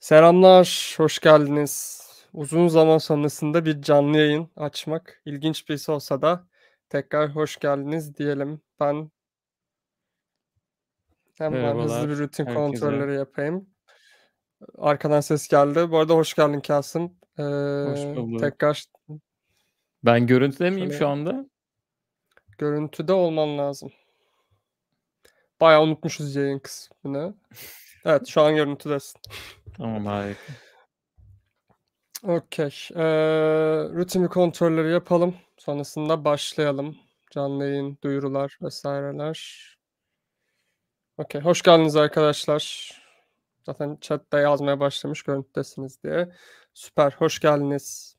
Selamlar, hoş geldiniz. Uzun zaman sonrasında bir canlı yayın açmak ilginç bir şey olsa da tekrar hoş geldiniz diyelim. Ben hemen hızlı bir rutin herkese. kontrolleri yapayım. Arkadan ses geldi. Bu arada hoş geldin Kasım. Ee, hoş bulduk. Tekrar... Ben görüntüde miyim şu anda? Görüntüde olman lazım. Bayağı unutmuşuz yayın kısmını. Evet şu an görüntüdesin. Tamam harika. Okey. Ee, rutini kontrolleri yapalım. Sonrasında başlayalım. Canlı yayın, duyurular vesaireler. Okey. Hoş geldiniz arkadaşlar. Zaten chatte yazmaya başlamış görüntüdesiniz diye. Süper. Hoş geldiniz.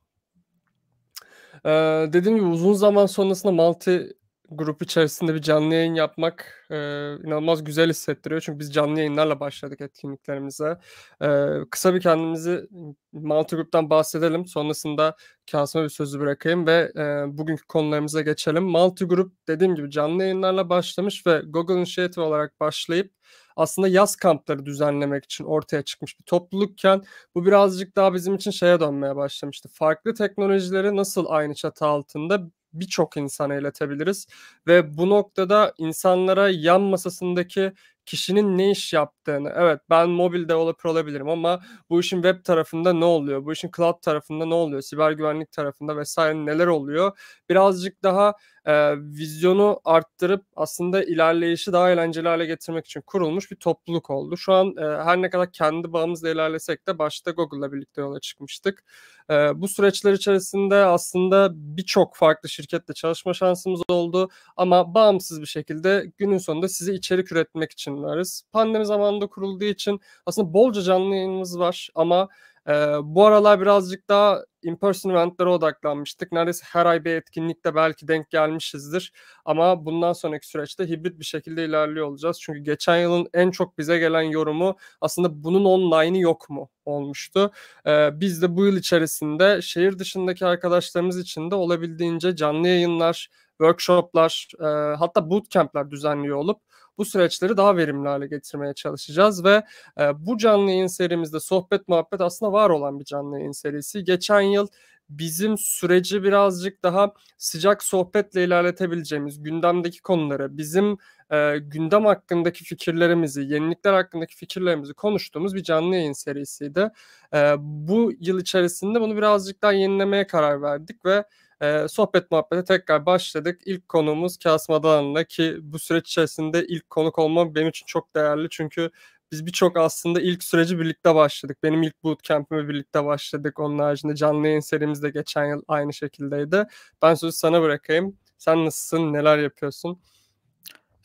Ee, dediğim gibi uzun zaman sonrasında multi grup içerisinde bir canlı yayın yapmak e, inanılmaz güzel hissettiriyor. Çünkü biz canlı yayınlarla başladık etkinliklerimize. E, kısa bir kendimizi Malta Group'tan bahsedelim. Sonrasında Kasım'a bir sözü bırakayım ve e, bugünkü konularımıza geçelim. Malta Group dediğim gibi canlı yayınlarla başlamış ve Google Initiative olarak başlayıp aslında yaz kampları düzenlemek için ortaya çıkmış bir toplulukken bu birazcık daha bizim için şeye dönmeye başlamıştı. Farklı teknolojileri nasıl aynı çatı altında birçok insana iletebiliriz ve bu noktada insanlara yan masasındaki kişinin ne iş yaptığını. Evet ben mobil developer olabilirim ama bu işin web tarafında ne oluyor? Bu işin cloud tarafında ne oluyor? Siber güvenlik tarafında vesaire neler oluyor? Birazcık daha e, vizyonu arttırıp aslında ilerleyişi daha eğlenceli hale getirmek için kurulmuş bir topluluk oldu. Şu an e, her ne kadar kendi bağımızla ilerlesek de başta Google'la birlikte yola çıkmıştık. E, bu süreçler içerisinde aslında birçok farklı şirketle çalışma şansımız oldu ama bağımsız bir şekilde günün sonunda size içerik üretmek için yayınlarız. Pandemi zamanında kurulduğu için aslında bolca canlı yayınımız var ama e, bu aralar birazcık daha in-person eventlere odaklanmıştık. Neredeyse her ay bir etkinlikte belki denk gelmişizdir. Ama bundan sonraki süreçte hibrit bir şekilde ilerliyor olacağız. Çünkü geçen yılın en çok bize gelen yorumu aslında bunun online'ı yok mu olmuştu. Ee, biz de bu yıl içerisinde şehir dışındaki arkadaşlarımız için de olabildiğince canlı yayınlar, workshoplar, e, hatta bootcampler düzenliyor olup bu süreçleri daha verimli hale getirmeye çalışacağız ve e, bu canlı yayın serimizde sohbet muhabbet aslında var olan bir canlı yayın serisi. Geçen yıl bizim süreci birazcık daha sıcak sohbetle ilerletebileceğimiz gündemdeki konuları, bizim e, gündem hakkındaki fikirlerimizi, yenilikler hakkındaki fikirlerimizi konuştuğumuz bir canlı yayın serisiydi. E, bu yıl içerisinde bunu birazcık daha yenilemeye karar verdik ve e, sohbet muhabbete tekrar başladık. İlk konuğumuz Kasım Adan'la ki bu süreç içerisinde ilk konuk olmam benim için çok değerli. Çünkü biz birçok aslında ilk süreci birlikte başladık. Benim ilk bootcamp'ime birlikte başladık. Onun haricinde canlı yayın serimiz de geçen yıl aynı şekildeydi. Ben sözü sana bırakayım. Sen nasılsın? Neler yapıyorsun?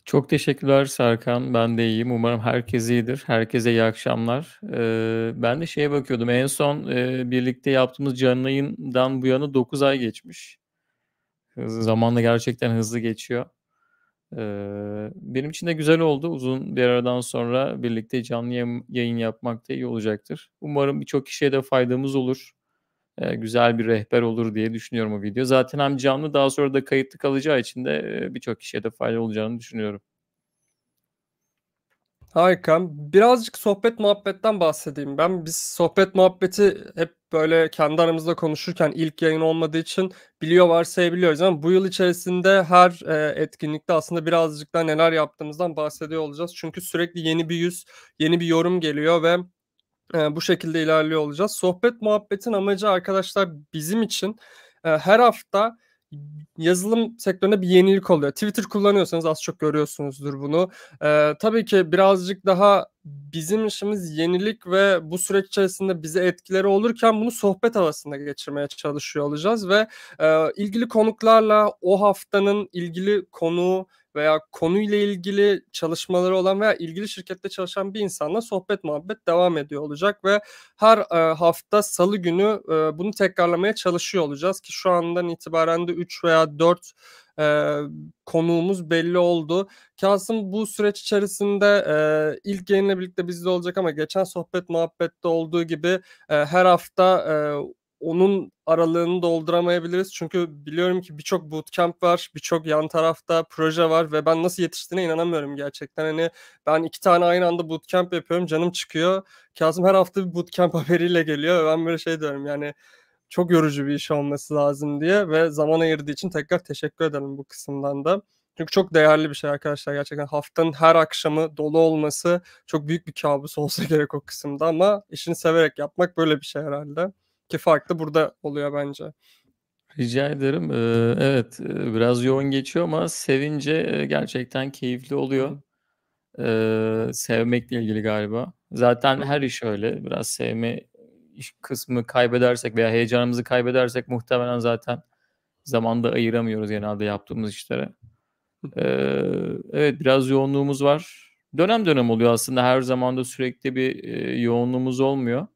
Çok teşekkürler Serkan. Ben de iyiyim. Umarım herkes iyidir. Herkese iyi akşamlar. Ee, ben de şeye bakıyordum. En son e, birlikte yaptığımız canlı yayından bu yana 9 ay geçmiş. Zaman da gerçekten hızlı geçiyor. Ee, benim için de güzel oldu. Uzun bir aradan sonra birlikte canlı yayın yapmak da iyi olacaktır. Umarım birçok kişiye de faydamız olur e, güzel bir rehber olur diye düşünüyorum o video. Zaten hem canlı daha sonra da kayıtlı kalacağı için de e, birçok kişiye de faydalı olacağını düşünüyorum. Harika. Birazcık sohbet muhabbetten bahsedeyim. Ben biz sohbet muhabbeti hep böyle kendi aramızda konuşurken ilk yayın olmadığı için biliyor varsayabiliyoruz ama bu yıl içerisinde her e, etkinlikte aslında birazcık da neler yaptığımızdan bahsediyor olacağız. Çünkü sürekli yeni bir yüz, yeni bir yorum geliyor ve bu şekilde ilerliyor olacağız. Sohbet muhabbetin amacı arkadaşlar bizim için her hafta yazılım sektöründe bir yenilik oluyor. Twitter kullanıyorsanız az çok görüyorsunuzdur bunu. Ee, tabii ki birazcık daha bizim işimiz yenilik ve bu süreç içerisinde bize etkileri olurken bunu sohbet havasında geçirmeye çalışıyor olacağız ve e, ilgili konuklarla o haftanın ilgili konuğu veya konuyla ilgili çalışmaları olan veya ilgili şirkette çalışan bir insanla sohbet muhabbet devam ediyor olacak ve her e, hafta salı günü e, bunu tekrarlamaya çalışıyor olacağız ki şu andan itibaren de 3 veya 4 e, konuğumuz belli oldu. Kasım bu süreç içerisinde e, ilk yayınla birlikte bizde olacak ama geçen sohbet muhabbette olduğu gibi e, her hafta e, onun aralığını dolduramayabiliriz. Çünkü biliyorum ki birçok bootcamp var, birçok yan tarafta proje var ve ben nasıl yetiştiğine inanamıyorum gerçekten. Hani ben iki tane aynı anda bootcamp yapıyorum, canım çıkıyor. Kazım her hafta bir bootcamp haberiyle geliyor ve ben böyle şey diyorum yani çok yorucu bir iş olması lazım diye ve zaman ayırdığı için tekrar teşekkür ederim bu kısımdan da. Çünkü çok değerli bir şey arkadaşlar gerçekten haftanın her akşamı dolu olması çok büyük bir kabus olsa gerek o kısımda ama işini severek yapmak böyle bir şey herhalde ki farklı burada oluyor bence. Rica ederim. Ee, evet e, biraz yoğun geçiyor ama sevince e, gerçekten keyifli oluyor. Ee, sevmekle ilgili galiba. Zaten her iş öyle. Biraz sevme iş kısmı kaybedersek veya heyecanımızı kaybedersek muhtemelen zaten zamanda ayıramıyoruz genelde yaptığımız işlere. Ee, evet biraz yoğunluğumuz var. Dönem dönem oluyor aslında. Her zaman da sürekli bir e, yoğunluğumuz olmuyor.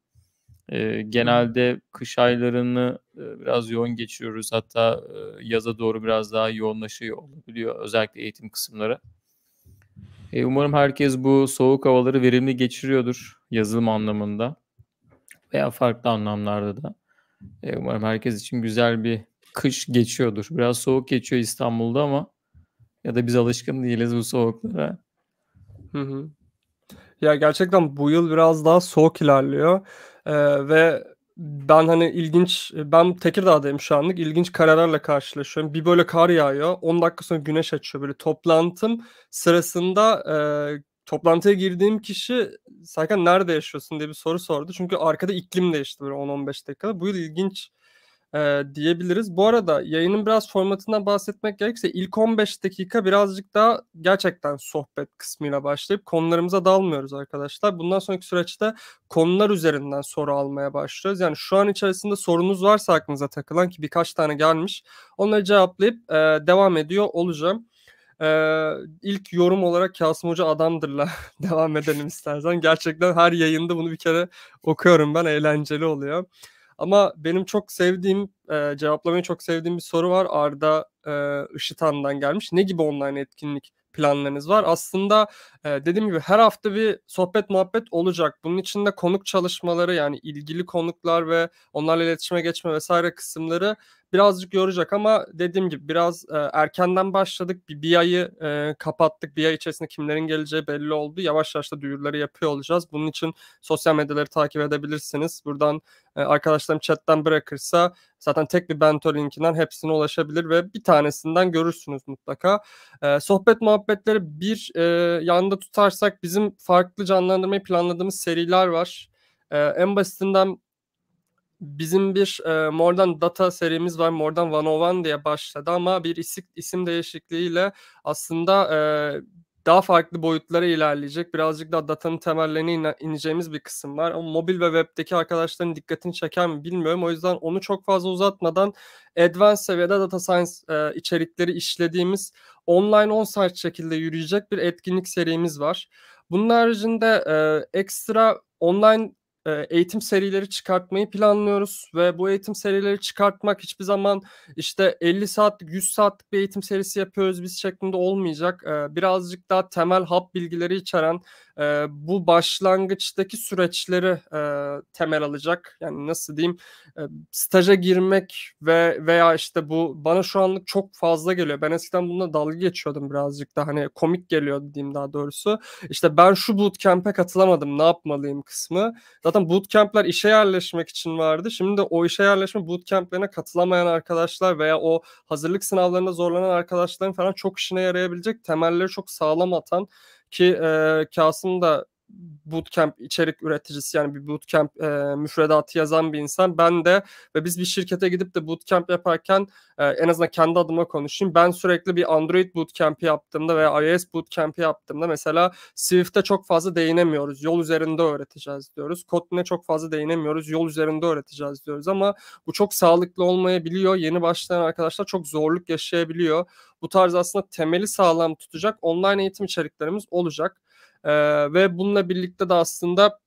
E, genelde kış aylarını e, biraz yoğun geçiriyoruz. Hatta e, yaza doğru biraz daha yoğunlaşıyor olabiliyor özellikle eğitim kısımları. E, umarım herkes bu soğuk havaları verimli geçiriyordur yazılım anlamında veya farklı anlamlarda da. E, umarım herkes için güzel bir kış geçiyordur. Biraz soğuk geçiyor İstanbul'da ama ya da biz alışkın değiliz bu soğuklara. Hı hı. Ya gerçekten bu yıl biraz daha soğuk ilerliyor. Ee, ve ben hani ilginç, ben Tekirdağ'dayım şu anlık, ilginç kararlarla karşılaşıyorum. Bir böyle kar yağıyor, 10 dakika sonra güneş açıyor. Böyle toplantım sırasında e, toplantıya girdiğim kişi Serkan nerede yaşıyorsun diye bir soru sordu. Çünkü arkada iklim değişti böyle 10-15 dakikada. Bu yıl ilginç e, diyebiliriz. Bu arada yayının biraz formatından bahsetmek gerekirse ilk 15 dakika birazcık daha gerçekten sohbet kısmıyla başlayıp konularımıza dalmıyoruz arkadaşlar. Bundan sonraki süreçte konular üzerinden soru almaya başlıyoruz. Yani şu an içerisinde sorunuz varsa aklınıza takılan ki birkaç tane gelmiş onları cevaplayıp e, devam ediyor olacağım. Ee, ilk yorum olarak Kasım Hoca adamdırla devam edelim istersen. Gerçekten her yayında bunu bir kere okuyorum ben. Eğlenceli oluyor. Ama benim çok sevdiğim, e, cevaplamayı çok sevdiğim bir soru var. Arda e, Işıtan'dan gelmiş. Ne gibi online etkinlik planlarınız var? Aslında e, dediğim gibi her hafta bir sohbet muhabbet olacak. Bunun içinde konuk çalışmaları yani ilgili konuklar ve onlarla iletişime geçme vesaire kısımları birazcık yoracak ama dediğim gibi biraz e, erkenden başladık. Bir, bir ayı e, kapattık. Bir ay içerisinde kimlerin geleceği belli oldu. Yavaş yavaş da duyurları yapıyor olacağız. Bunun için sosyal medyaları takip edebilirsiniz. Buradan e, arkadaşlarım chatten bırakırsa zaten tek bir bento linkinden hepsine ulaşabilir ve bir tanesinden görürsünüz mutlaka. E, sohbet muhabbetleri bir e, yanda tutarsak bizim farklı canlandırmayı planladığımız seriler var. E, en basitinden bizim bir e, Modern Data serimiz var. Modern 101 diye başladı ama bir isim, isim değişikliğiyle aslında e, daha farklı boyutlara ilerleyecek. Birazcık daha datanın temellerine in- ineceğimiz bir kısım var. Ama mobil ve webdeki arkadaşların dikkatini çeker mi bilmiyorum. O yüzden onu çok fazla uzatmadan advanced seviyede data science e, içerikleri işlediğimiz online on-site şekilde yürüyecek bir etkinlik serimiz var. Bunun haricinde e, ekstra online eğitim serileri çıkartmayı planlıyoruz ve bu eğitim serileri çıkartmak hiçbir zaman işte 50 saatlik 100 saatlik bir eğitim serisi yapıyoruz biz şeklinde olmayacak. Birazcık daha temel hap bilgileri içeren bu başlangıçtaki süreçleri e, temel alacak. Yani nasıl diyeyim e, staja girmek ve veya işte bu bana şu anlık çok fazla geliyor. Ben eskiden bununla dalga geçiyordum birazcık da hani komik geliyor diyeyim daha doğrusu. İşte ben şu bootcamp'e katılamadım ne yapmalıyım kısmı. Zaten bootcamp'ler işe yerleşmek için vardı. Şimdi de o işe yerleşme bootcamp'lerine katılamayan arkadaşlar veya o hazırlık sınavlarında zorlanan arkadaşların falan çok işine yarayabilecek temelleri çok sağlam atan ki e, Kasım da bootcamp içerik üreticisi yani bir bootcamp e, müfredatı yazan bir insan. Ben de ve biz bir şirkete gidip de bootcamp yaparken e, en azından kendi adıma konuşayım. Ben sürekli bir Android bootcamp yaptığımda veya iOS bootcamp yaptığımda mesela Swift'e çok fazla değinemiyoruz. Yol üzerinde öğreteceğiz diyoruz. Kotlin'e çok fazla değinemiyoruz. Yol üzerinde öğreteceğiz diyoruz ama bu çok sağlıklı olmayabiliyor. Yeni başlayan arkadaşlar çok zorluk yaşayabiliyor. Bu tarz aslında temeli sağlam tutacak online eğitim içeriklerimiz olacak e, ve bununla birlikte de aslında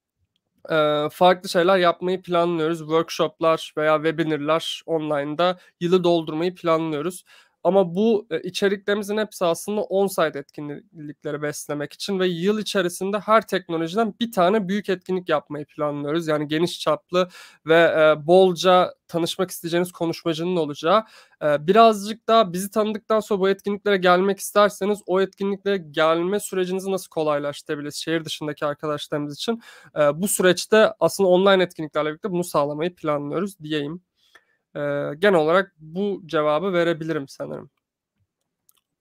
e, farklı şeyler yapmayı planlıyoruz. Workshoplar veya webinarlar online'da yılı doldurmayı planlıyoruz. Ama bu e, içeriklerimizin hepsi aslında on-site etkinlikleri beslemek için ve yıl içerisinde her teknolojiden bir tane büyük etkinlik yapmayı planlıyoruz. Yani geniş çaplı ve e, bolca tanışmak isteyeceğiniz konuşmacının olacağı. E, birazcık daha bizi tanıdıktan sonra bu etkinliklere gelmek isterseniz o etkinliklere gelme sürecinizi nasıl kolaylaştırabiliriz şehir dışındaki arkadaşlarımız için? bu süreçte aslında online etkinliklerle birlikte bunu sağlamayı planlıyoruz diyeyim. E, genel olarak bu cevabı verebilirim sanırım.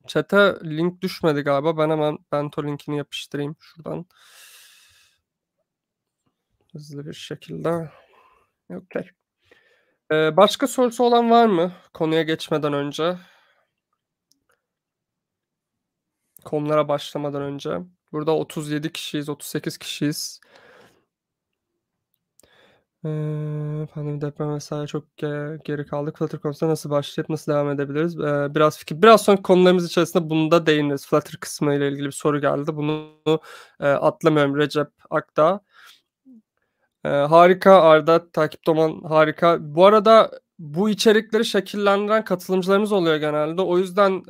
Çete link düşmedi galiba. Ben hemen bento linkini yapıştırayım şuradan. Hızlı bir şekilde. Okay. Ee, başka sorusu olan var mı konuya geçmeden önce? Konulara başlamadan önce. Burada 37 kişiyiz, 38 kişiyiz. Eee, efendim deprem vesaire çok geri kaldık. Flutter konusunda nasıl başlayıp nasıl devam edebiliriz? biraz fikir. Biraz sonra konularımız içerisinde bunu da değiniriz. Flutter kısmı ile ilgili bir soru geldi. Bunu atlamıyorum. Recep Akda harika Arda takipte olan harika. Bu arada bu içerikleri şekillendiren katılımcılarımız oluyor genelde. O yüzden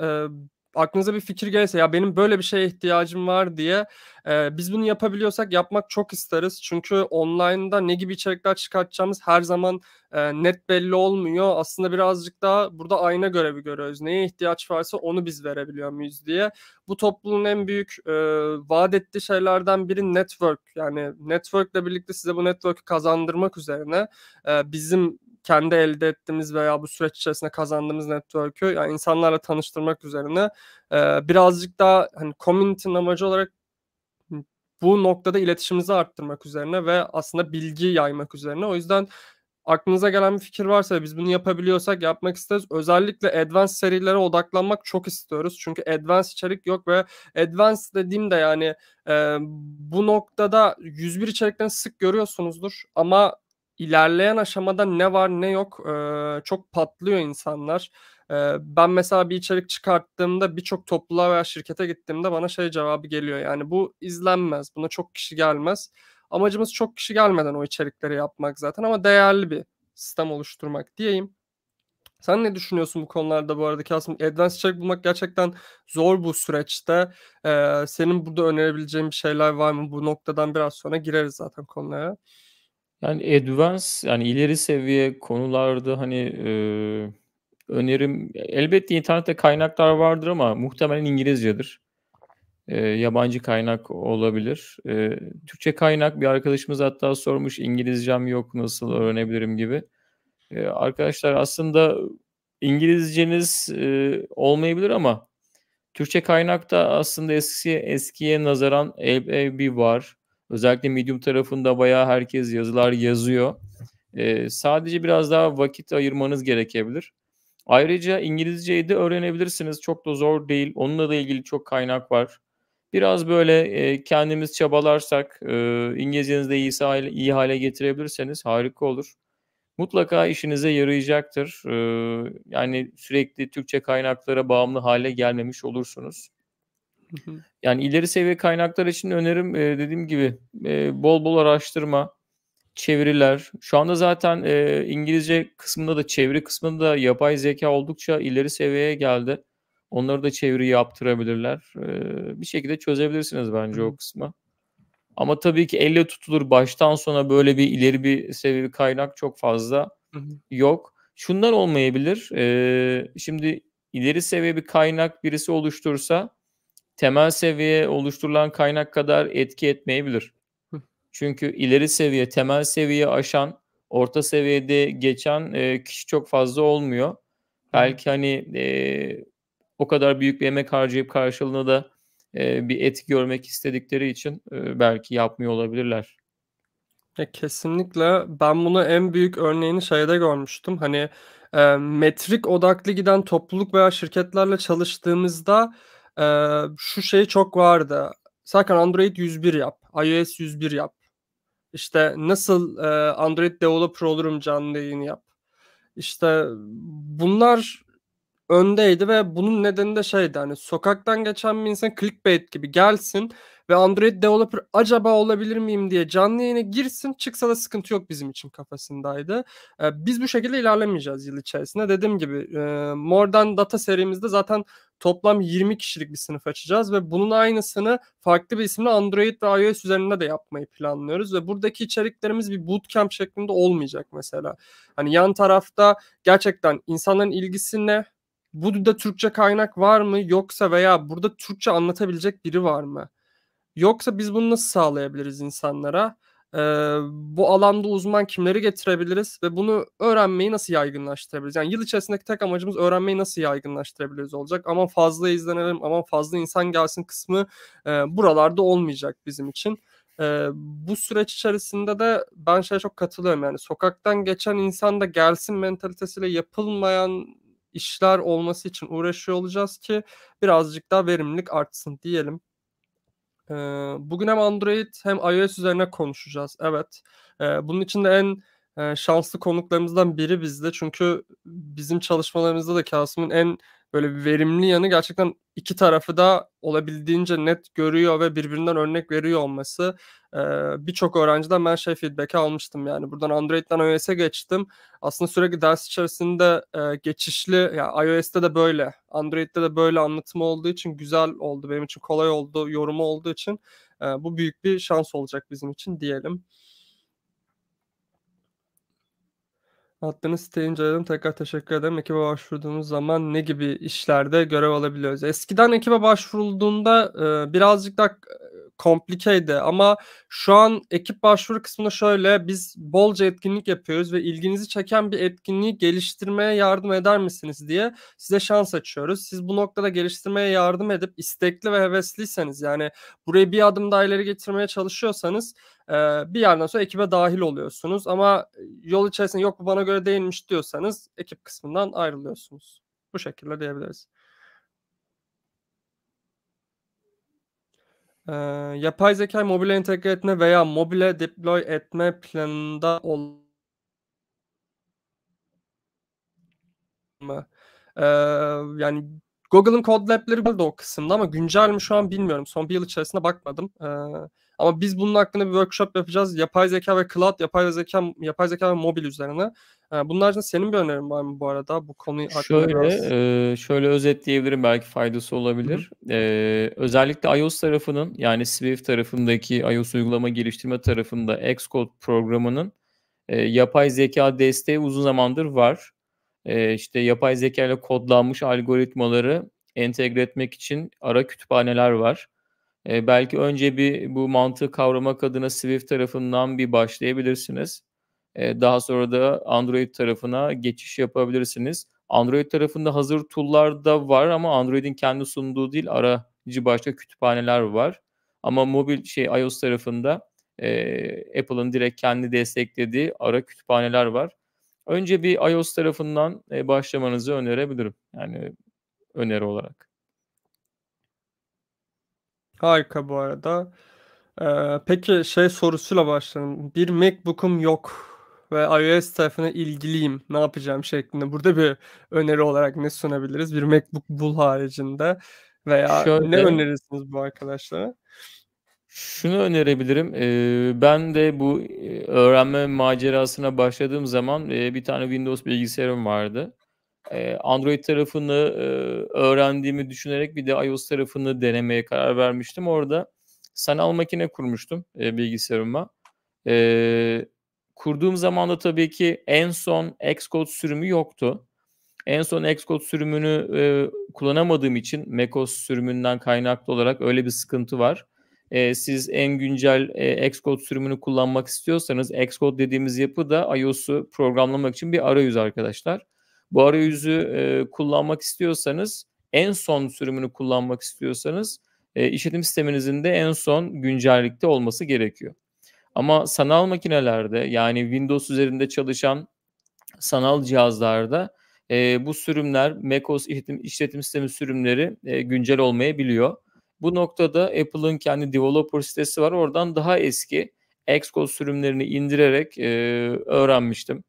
aklınıza bir fikir gelse ya benim böyle bir şeye ihtiyacım var diye e, biz bunu yapabiliyorsak yapmak çok isteriz. Çünkü online'da ne gibi içerikler çıkartacağımız her zaman e, net belli olmuyor. Aslında birazcık daha burada ayna görevi görüyoruz. Neye ihtiyaç varsa onu biz verebiliyor muyuz diye. Bu topluluğun en büyük e, vaat ettiği şeylerden biri network. Yani networkle birlikte size bu network'ü kazandırmak üzerine e, bizim kendi elde ettiğimiz veya bu süreç içerisinde kazandığımız network'ü yani insanlarla tanıştırmak üzerine e, birazcık daha hani community'nin amacı olarak bu noktada iletişimimizi arttırmak üzerine ve aslında bilgi yaymak üzerine. O yüzden aklınıza gelen bir fikir varsa biz bunu yapabiliyorsak yapmak isteriz. Özellikle advanced serilere odaklanmak çok istiyoruz. Çünkü advanced içerik yok ve advanced de yani e, bu noktada 101 içerikten sık görüyorsunuzdur ama ilerleyen aşamada ne var ne yok e, çok patlıyor insanlar. E, ben mesela bir içerik çıkarttığımda birçok topluluğa veya şirkete gittiğimde bana şey cevabı geliyor. Yani bu izlenmez, buna çok kişi gelmez. Amacımız çok kişi gelmeden o içerikleri yapmak zaten ama değerli bir sistem oluşturmak diyeyim. Sen ne düşünüyorsun bu konularda bu arada Kasım? Advanced içerik bulmak gerçekten zor bu süreçte. Ee, senin burada önerebileceğin bir şeyler var mı? Bu noktadan biraz sonra gireriz zaten konuya. Yani advance yani ileri seviye konularda hani, eee, önerim elbette internette kaynaklar vardır ama muhtemelen İngilizcedir. Eee, yabancı kaynak olabilir. Eee, Türkçe kaynak bir arkadaşımız hatta sormuş, "İngilizcem yok, nasıl öğrenebilirim?" gibi. Eee, arkadaşlar aslında İngilizceniz, eee, olmayabilir ama Türkçe kaynakta aslında eskisi eskiye nazaran epey bir var. Özellikle Medium tarafında bayağı herkes yazılar yazıyor. E, sadece biraz daha vakit ayırmanız gerekebilir. Ayrıca İngilizceyi de öğrenebilirsiniz. Çok da zor değil. Onunla da ilgili çok kaynak var. Biraz böyle e, kendimiz çabalarsak, e, İngilizcenizi de iyi hale, iyi hale getirebilirseniz harika olur. Mutlaka işinize yarayacaktır. E, yani sürekli Türkçe kaynaklara bağımlı hale gelmemiş olursunuz. Yani ileri seviye kaynaklar için önerim e, dediğim gibi e, bol bol araştırma, çeviriler. Şu anda zaten e, İngilizce kısmında da çeviri kısmında da yapay zeka oldukça ileri seviyeye geldi. Onları da çeviri yaptırabilirler. E, bir şekilde çözebilirsiniz bence o kısmı. Ama tabii ki elle tutulur baştan sona böyle bir ileri bir seviye kaynak çok fazla yok. Şundan olmayabilir. E, şimdi ileri seviye bir kaynak birisi oluştursa temel seviye oluşturulan kaynak kadar etki etmeyebilir. Çünkü ileri seviye, temel seviye aşan, orta seviyede geçen e, kişi çok fazla olmuyor. Belki hani e, o kadar büyük bir emek harcayıp karşılığında da e, bir etki görmek istedikleri için e, belki yapmıyor olabilirler. Ya kesinlikle ben bunu en büyük örneğini şeyde görmüştüm. Hani e, metrik odaklı giden topluluk veya şirketlerle çalıştığımızda ee, şu şey çok vardı. Sakın Android 101 yap. iOS 101 yap. İşte nasıl e, Android developer olurum canlı yayını yap. İşte bunlar öndeydi ve bunun nedeni de şeydi hani sokaktan geçen bir insan clickbait gibi gelsin ve Android developer acaba olabilir miyim diye canlı yayına girsin çıksa da sıkıntı yok bizim için kafasındaydı. Ee, biz bu şekilde ilerlemeyeceğiz yıl içerisinde. Dediğim gibi e, Modern Data serimizde zaten toplam 20 kişilik bir sınıf açacağız ve bunun aynısını farklı bir isimle Android ve iOS üzerinde de yapmayı planlıyoruz ve buradaki içeriklerimiz bir bootcamp şeklinde olmayacak mesela. Hani yan tarafta gerçekten insanların ilgisine burada Türkçe kaynak var mı yoksa veya burada Türkçe anlatabilecek biri var mı? Yoksa biz bunu nasıl sağlayabiliriz insanlara? e, bu alanda uzman kimleri getirebiliriz ve bunu öğrenmeyi nasıl yaygınlaştırabiliriz? Yani yıl içerisindeki tek amacımız öğrenmeyi nasıl yaygınlaştırabiliriz olacak. Ama fazla izlenelim, ama fazla insan gelsin kısmı e, buralarda olmayacak bizim için. E, bu süreç içerisinde de ben şeye çok katılıyorum yani sokaktan geçen insan da gelsin mentalitesiyle yapılmayan işler olması için uğraşıyor olacağız ki birazcık daha verimlilik artsın diyelim bugün hem Android hem iOS üzerine konuşacağız. Evet. bunun için de en şanslı konuklarımızdan biri bizde. Çünkü bizim çalışmalarımızda da Kasım'ın en böyle bir verimli yanı gerçekten iki tarafı da olabildiğince net görüyor ve birbirinden örnek veriyor olması e, birçok öğrenciden ben şey feedback'i almıştım yani buradan Android'den iOS'e geçtim aslında sürekli ders içerisinde e, geçişli yani iOS'te de böyle Android'de de böyle anlatımı olduğu için güzel oldu benim için kolay oldu yorumu olduğu için e, bu büyük bir şans olacak bizim için diyelim. Attığınız siteyi inceledim. Tekrar teşekkür ederim. Ekibe başvurduğumuz zaman ne gibi işlerde görev alabiliyoruz? Eskiden ekibe başvurulduğunda birazcık da komplikeydi ama şu an ekip başvuru kısmında şöyle biz bolca etkinlik yapıyoruz ve ilginizi çeken bir etkinliği geliştirmeye yardım eder misiniz diye size şans açıyoruz. Siz bu noktada geliştirmeye yardım edip istekli ve hevesliyseniz yani burayı bir adım daha ileri getirmeye çalışıyorsanız bir yerden sonra ekibe dahil oluyorsunuz ama yol içerisinde yok bu bana göre değilmiş diyorsanız ekip kısmından ayrılıyorsunuz. Bu şekilde diyebiliriz. Ee, yapay zeka mobile entegre etme veya mobile deploy etme planında ol mı? Ee, yani Google'ın Code Lab'leri burada o kısımda ama güncel mi şu an bilmiyorum. Son bir yıl içerisinde bakmadım. Ee, ama biz bunun hakkında bir workshop yapacağız. Yapay zeka ve cloud, yapay zeka, yapay zeka ve mobil üzerine. Bunun haricinde senin bir önerin var mı bu arada bu konuyu hakkında şöyle, E, şöyle özetleyebilirim belki faydası olabilir. E, özellikle iOS tarafının yani Swift tarafındaki iOS uygulama geliştirme tarafında Xcode programının e, yapay zeka desteği uzun zamandır var. E, işte yapay zeka ile kodlanmış algoritmaları entegre etmek için ara kütüphaneler var. E, belki önce bir bu mantığı kavramak adına Swift tarafından bir başlayabilirsiniz daha sonra da Android tarafına geçiş yapabilirsiniz. Android tarafında hazır tool'lar da var ama Android'in kendi sunduğu değil aracı başka kütüphaneler var. Ama mobil şey iOS tarafında e, Apple'ın direkt kendi desteklediği ara kütüphaneler var. Önce bir iOS tarafından e, başlamanızı önerebilirim. Yani öneri olarak. Harika bu arada. Ee, peki şey sorusuyla başlayalım. Bir MacBook'um yok ve iOS tarafına ilgiliyim ne yapacağım şeklinde burada bir öneri olarak ne sunabiliriz bir MacBook Bul haricinde veya Şöyle, ne önerirsiniz bu arkadaşlara? Şunu önerebilirim. Ee, ben de bu e, öğrenme macerasına başladığım zaman e, bir tane Windows bilgisayarım vardı. E, Android tarafını e, öğrendiğimi düşünerek bir de iOS tarafını denemeye karar vermiştim. Orada sanal makine kurmuştum bilgisayarıma. Kurduğum zaman da tabii ki en son Xcode sürümü yoktu. En son Xcode sürümünü e, kullanamadığım için macOS sürümünden kaynaklı olarak öyle bir sıkıntı var. E, siz en güncel e, Xcode sürümünü kullanmak istiyorsanız Xcode dediğimiz yapı da iOS'u programlamak için bir arayüz arkadaşlar. Bu arayüzü e, kullanmak istiyorsanız en son sürümünü kullanmak istiyorsanız e, işletim sisteminizin de en son güncellikte olması gerekiyor. Ama sanal makinelerde yani Windows üzerinde çalışan sanal cihazlarda e, bu sürümler macOS işletim, sistemi sürümleri e, güncel olmayabiliyor. Bu noktada Apple'ın kendi developer sitesi var. Oradan daha eski Xcode sürümlerini indirerek e, öğrenmiştim.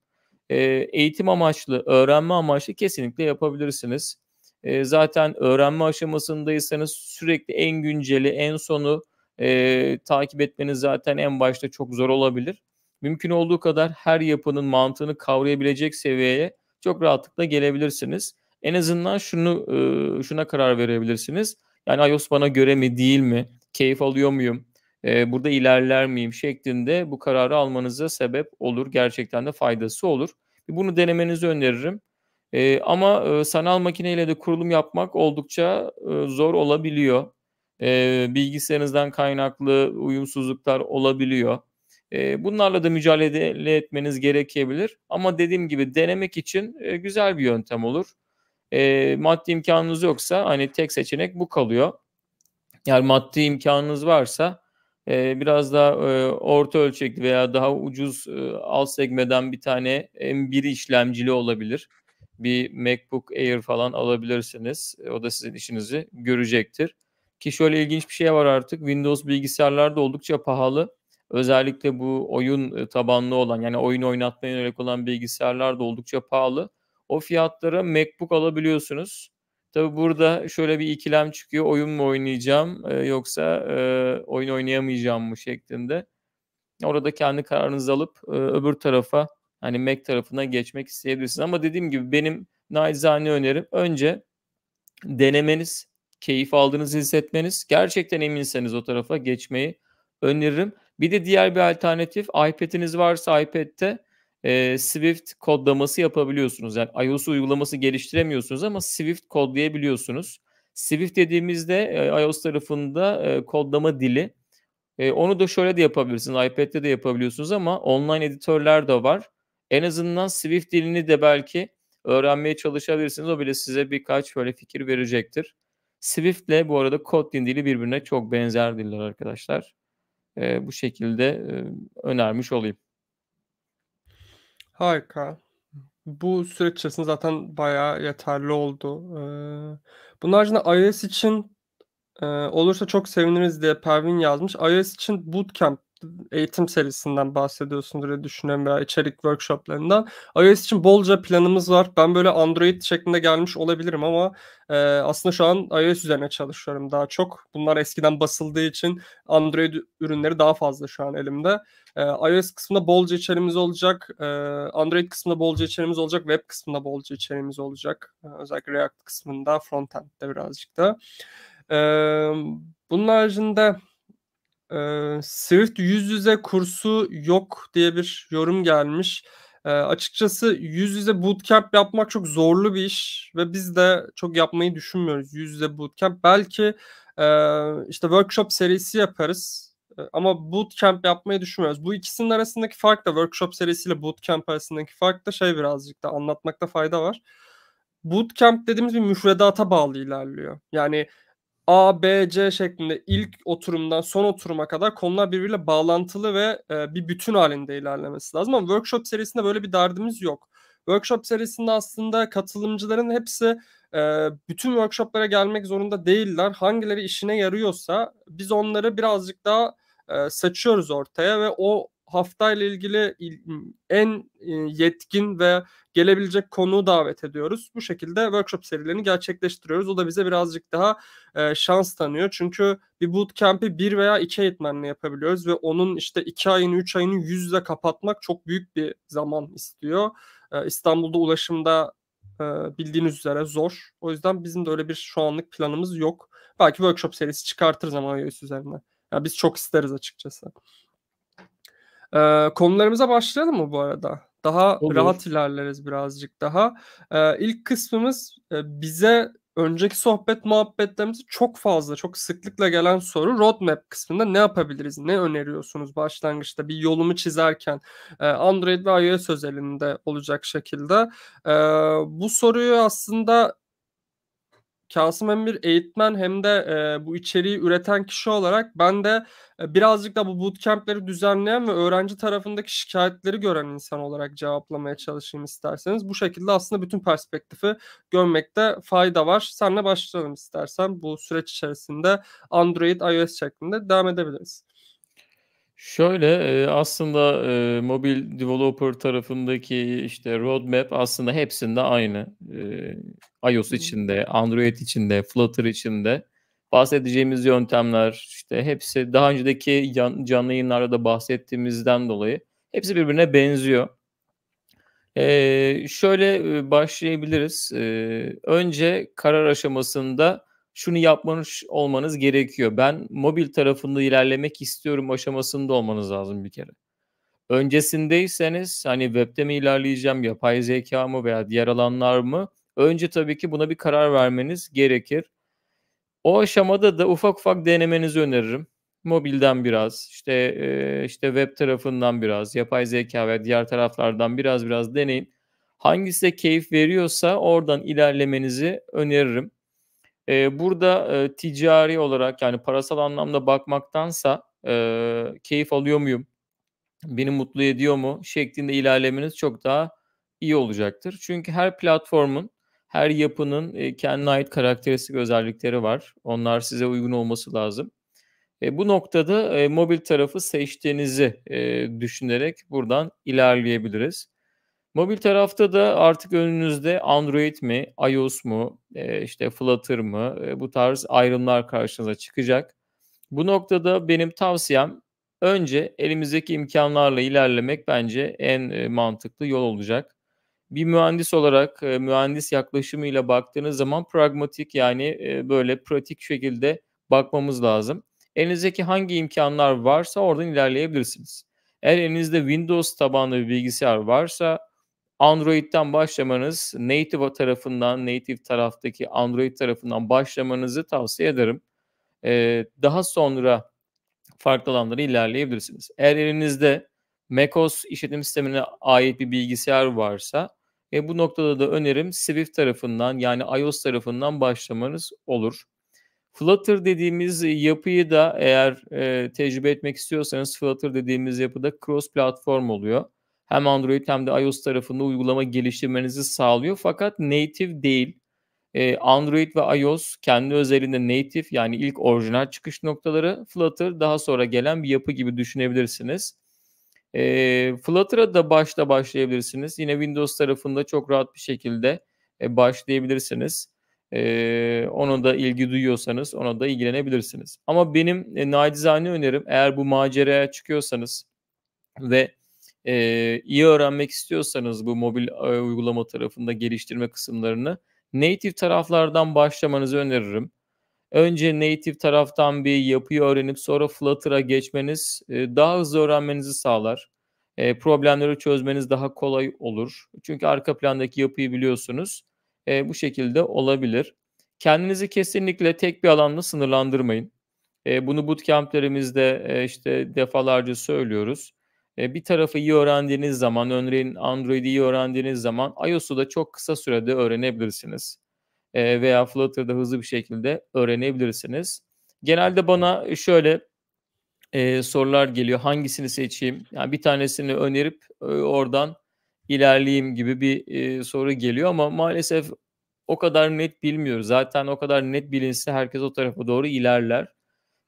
E, eğitim amaçlı, öğrenme amaçlı kesinlikle yapabilirsiniz. E, zaten öğrenme aşamasındaysanız sürekli en günceli, en sonu e, takip etmeniz zaten en başta çok zor olabilir. Mümkün olduğu kadar her yapının mantığını kavrayabilecek seviyeye çok rahatlıkla gelebilirsiniz. En azından şunu e, şuna karar verebilirsiniz. Yani iOS bana göre mi değil mi? Keyif alıyor muyum? E, burada ilerler miyim? Şeklinde bu kararı almanıza sebep olur. Gerçekten de faydası olur. Bunu denemenizi öneririm. E, ama e, sanal makineyle de kurulum yapmak oldukça e, zor olabiliyor e, bilgisayarınızdan kaynaklı uyumsuzluklar olabiliyor. E, bunlarla da mücadele etmeniz gerekebilir. Ama dediğim gibi denemek için e, güzel bir yöntem olur. E, maddi imkanınız yoksa hani tek seçenek bu kalıyor. Yani maddi imkanınız varsa e, biraz daha e, orta ölçekli veya daha ucuz e, alt segmeden bir tane M1 işlemcili olabilir. Bir MacBook Air falan alabilirsiniz. O da sizin işinizi görecektir. Ki şöyle ilginç bir şey var artık. Windows bilgisayarlarda oldukça pahalı. Özellikle bu oyun e, tabanlı olan yani oyun oynatmaya yönelik olan bilgisayarlar da oldukça pahalı. O fiyatlara MacBook alabiliyorsunuz. Tabi burada şöyle bir ikilem çıkıyor. Oyun mu oynayacağım e, yoksa e, oyun oynayamayacağım mı şeklinde. Orada kendi kararınızı alıp öbür tarafa hani Mac tarafına geçmek isteyebilirsiniz. Ama dediğim gibi benim naçizane önerim önce denemeniz keyif aldığınızı hissetmeniz gerçekten eminseniz o tarafa geçmeyi öneririm. Bir de diğer bir alternatif iPad'iniz varsa iPad'te e, Swift kodlaması yapabiliyorsunuz. Yani iOS uygulaması geliştiremiyorsunuz ama Swift kodlayabiliyorsunuz. Swift dediğimizde e, iOS tarafında e, kodlama dili. E, onu da şöyle de yapabilirsiniz. iPad'de de yapabiliyorsunuz ama online editörler de var. En azından Swift dilini de belki öğrenmeye çalışabilirsiniz. O bile size birkaç böyle fikir verecektir. Swift ile bu arada Kotlin dili birbirine çok benzer diller arkadaşlar. E, bu şekilde e, önermiş olayım. Harika. Bu süreç içerisinde zaten bayağı yeterli oldu. Ee, bunun haricinde iOS için e, olursa çok seviniriz diye Pervin yazmış. iOS için bootcamp eğitim serisinden bahsediyorsun diye düşünüyorum veya içerik workshoplarından. iOS için bolca planımız var. Ben böyle Android şeklinde gelmiş olabilirim ama e, aslında şu an iOS üzerine çalışıyorum daha çok. Bunlar eskiden basıldığı için Android ürünleri daha fazla şu an elimde. E, iOS kısmında bolca içerimiz olacak. E, Android kısmında bolca içerimiz olacak. Web kısmında bolca içerimiz olacak. E, özellikle React kısmında, frontend'de birazcık da. E, bunun haricinde ee, Swift yüz yüze kursu yok diye bir yorum gelmiş. Ee, açıkçası yüz yüze bootcamp yapmak çok zorlu bir iş ve biz de çok yapmayı düşünmüyoruz yüz yüze bootcamp. Belki e, işte workshop serisi yaparız ama bootcamp yapmayı düşünmüyoruz. Bu ikisinin arasındaki fark da workshop serisiyle bootcamp arasındaki fark da şey birazcık da anlatmakta fayda var. Bootcamp dediğimiz bir müfredata bağlı ilerliyor. Yani A, B, C şeklinde ilk oturumdan son oturuma kadar konular birbiriyle bağlantılı ve e, bir bütün halinde ilerlemesi lazım. Ama workshop serisinde böyle bir derdimiz yok. Workshop serisinde aslında katılımcıların hepsi e, bütün workshoplara gelmek zorunda değiller. Hangileri işine yarıyorsa biz onları birazcık daha e, seçiyoruz ortaya ve o haftayla ilgili en e, yetkin ve gelebilecek konuğu davet ediyoruz. Bu şekilde workshop serilerini gerçekleştiriyoruz. O da bize birazcık daha e, şans tanıyor. Çünkü bir bootcamp'i bir veya iki eğitmenle yapabiliyoruz ve onun işte iki ayını, üç ayını yüz kapatmak çok büyük bir zaman istiyor. E, İstanbul'da ulaşımda bildiğiniz üzere zor. O yüzden bizim de öyle bir şu anlık planımız yok. Belki workshop serisi çıkartırız ama iOS üzerine. Ya biz çok isteriz açıkçası. Ee, konularımıza başlayalım mı bu arada? Daha Olur. rahat ilerleriz birazcık daha. Ee, ilk kısmımız bize önceki sohbet muhabbetlerimizi çok fazla, çok sıklıkla gelen soru roadmap kısmında ne yapabiliriz, ne öneriyorsunuz başlangıçta bir yolumu çizerken Android ve iOS özelinde olacak şekilde. Bu soruyu aslında Kasım hem bir eğitmen hem de e, bu içeriği üreten kişi olarak ben de e, birazcık da bu bootcampleri düzenleyen ve öğrenci tarafındaki şikayetleri gören insan olarak cevaplamaya çalışayım isterseniz. Bu şekilde aslında bütün perspektifi görmekte fayda var. Senle başlayalım istersen bu süreç içerisinde Android, iOS şeklinde devam edebiliriz. Şöyle aslında mobil developer tarafındaki işte roadmap aslında hepsinde aynı. iOS içinde, Android içinde, Flutter içinde bahsedeceğimiz yöntemler işte hepsi daha önceki canlı yayınlarda da bahsettiğimizden dolayı hepsi birbirine benziyor. şöyle başlayabiliriz. önce karar aşamasında şunu yapmanız olmanız gerekiyor. Ben mobil tarafında ilerlemek istiyorum aşamasında olmanız lazım bir kere. Öncesindeyseniz hani webde mi ilerleyeceğim, yapay zeka mı veya diğer alanlar mı? Önce tabii ki buna bir karar vermeniz gerekir. O aşamada da ufak ufak denemenizi öneririm. Mobilden biraz, işte işte web tarafından biraz, yapay zeka veya diğer taraflardan biraz biraz deneyin. Hangisi keyif veriyorsa oradan ilerlemenizi öneririm. E, burada e, ticari olarak yani parasal anlamda bakmaktansa e, keyif alıyor muyum? Beni mutlu ediyor mu? Şeklinde ilerlemeniz çok daha iyi olacaktır. Çünkü her platformun, her yapının e, kendine ait karakteristik özellikleri var. Onlar size uygun olması lazım. E, bu noktada e, mobil tarafı seçtiğinizi e, düşünerek buradan ilerleyebiliriz. Mobil tarafta da artık önünüzde Android mi, iOS mu, e, işte Flutter mı e, bu tarz ayrımlar karşınıza çıkacak. Bu noktada benim tavsiyem önce elimizdeki imkanlarla ilerlemek bence en e, mantıklı yol olacak. Bir mühendis olarak e, mühendis yaklaşımıyla baktığınız zaman pragmatik yani e, böyle pratik şekilde bakmamız lazım. Elinizdeki hangi imkanlar varsa oradan ilerleyebilirsiniz. Eğer elinizde Windows tabanlı bir bilgisayar varsa Android'den başlamanız, native tarafından, native taraftaki Android tarafından başlamanızı tavsiye ederim. Ee, daha sonra farklı alanlara ilerleyebilirsiniz. Eğer elinizde macOS işletim sistemine ait bir bilgisayar varsa ve bu noktada da önerim Swift tarafından yani iOS tarafından başlamanız olur. Flutter dediğimiz yapıyı da eğer e, tecrübe etmek istiyorsanız Flutter dediğimiz yapıda cross platform oluyor hem Android hem de iOS tarafında uygulama geliştirmenizi sağlıyor. Fakat native değil. E, Android ve iOS kendi özelinde native yani ilk orijinal çıkış noktaları Flutter daha sonra gelen bir yapı gibi düşünebilirsiniz. E, Flutter'a da başta başlayabilirsiniz. Yine Windows tarafında çok rahat bir şekilde e, başlayabilirsiniz. E, ona da ilgi duyuyorsanız ona da ilgilenebilirsiniz. Ama benim e, nacizane önerim eğer bu maceraya çıkıyorsanız ve e, iyi öğrenmek istiyorsanız bu mobil uygulama tarafında geliştirme kısımlarını native taraflardan başlamanızı öneririm. Önce native taraftan bir yapıyı öğrenip sonra Flutter'a geçmeniz e, daha hızlı öğrenmenizi sağlar. E, problemleri çözmeniz daha kolay olur. Çünkü arka plandaki yapıyı biliyorsunuz. E, bu şekilde olabilir. Kendinizi kesinlikle tek bir alanda sınırlandırmayın. E, bunu bootcamplerimizde e, işte defalarca söylüyoruz. E, bir tarafı iyi öğrendiğiniz zaman, örneğin Android'i iyi öğrendiğiniz zaman iOS'u da çok kısa sürede öğrenebilirsiniz. E, veya Flutter'da hızlı bir şekilde öğrenebilirsiniz. Genelde bana şöyle e, sorular geliyor. Hangisini seçeyim? Yani bir tanesini önerip oradan ilerleyeyim gibi bir soru geliyor ama maalesef o kadar net bilmiyoruz. Zaten o kadar net bilinse herkes o tarafa doğru ilerler.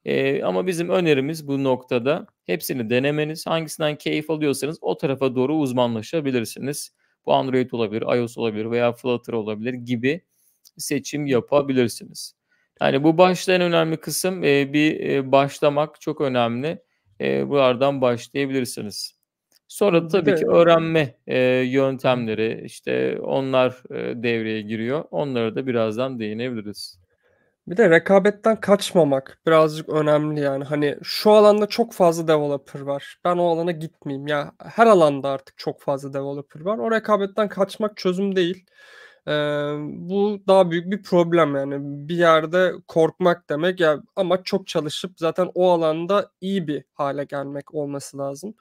E, ama bizim önerimiz bu noktada hepsini denemeniz. Hangisinden keyif alıyorsanız o tarafa doğru uzmanlaşabilirsiniz. Bu Android olabilir, iOS olabilir veya Flutter olabilir gibi seçim yapabilirsiniz. Yani bu başta en önemli kısım e, bir e, başlamak çok önemli. E, buralardan başlayabilirsiniz. Sonra da tabii ki öğrenme e, yöntemleri işte onlar e, devreye giriyor. Onlara da birazdan değinebiliriz. Bir de rekabetten kaçmamak birazcık önemli yani. Hani şu alanda çok fazla developer var. Ben o alana gitmeyeyim. Ya her alanda artık çok fazla developer var. O rekabetten kaçmak çözüm değil. Ee, bu daha büyük bir problem yani. Bir yerde korkmak demek ya ama çok çalışıp zaten o alanda iyi bir hale gelmek olması lazım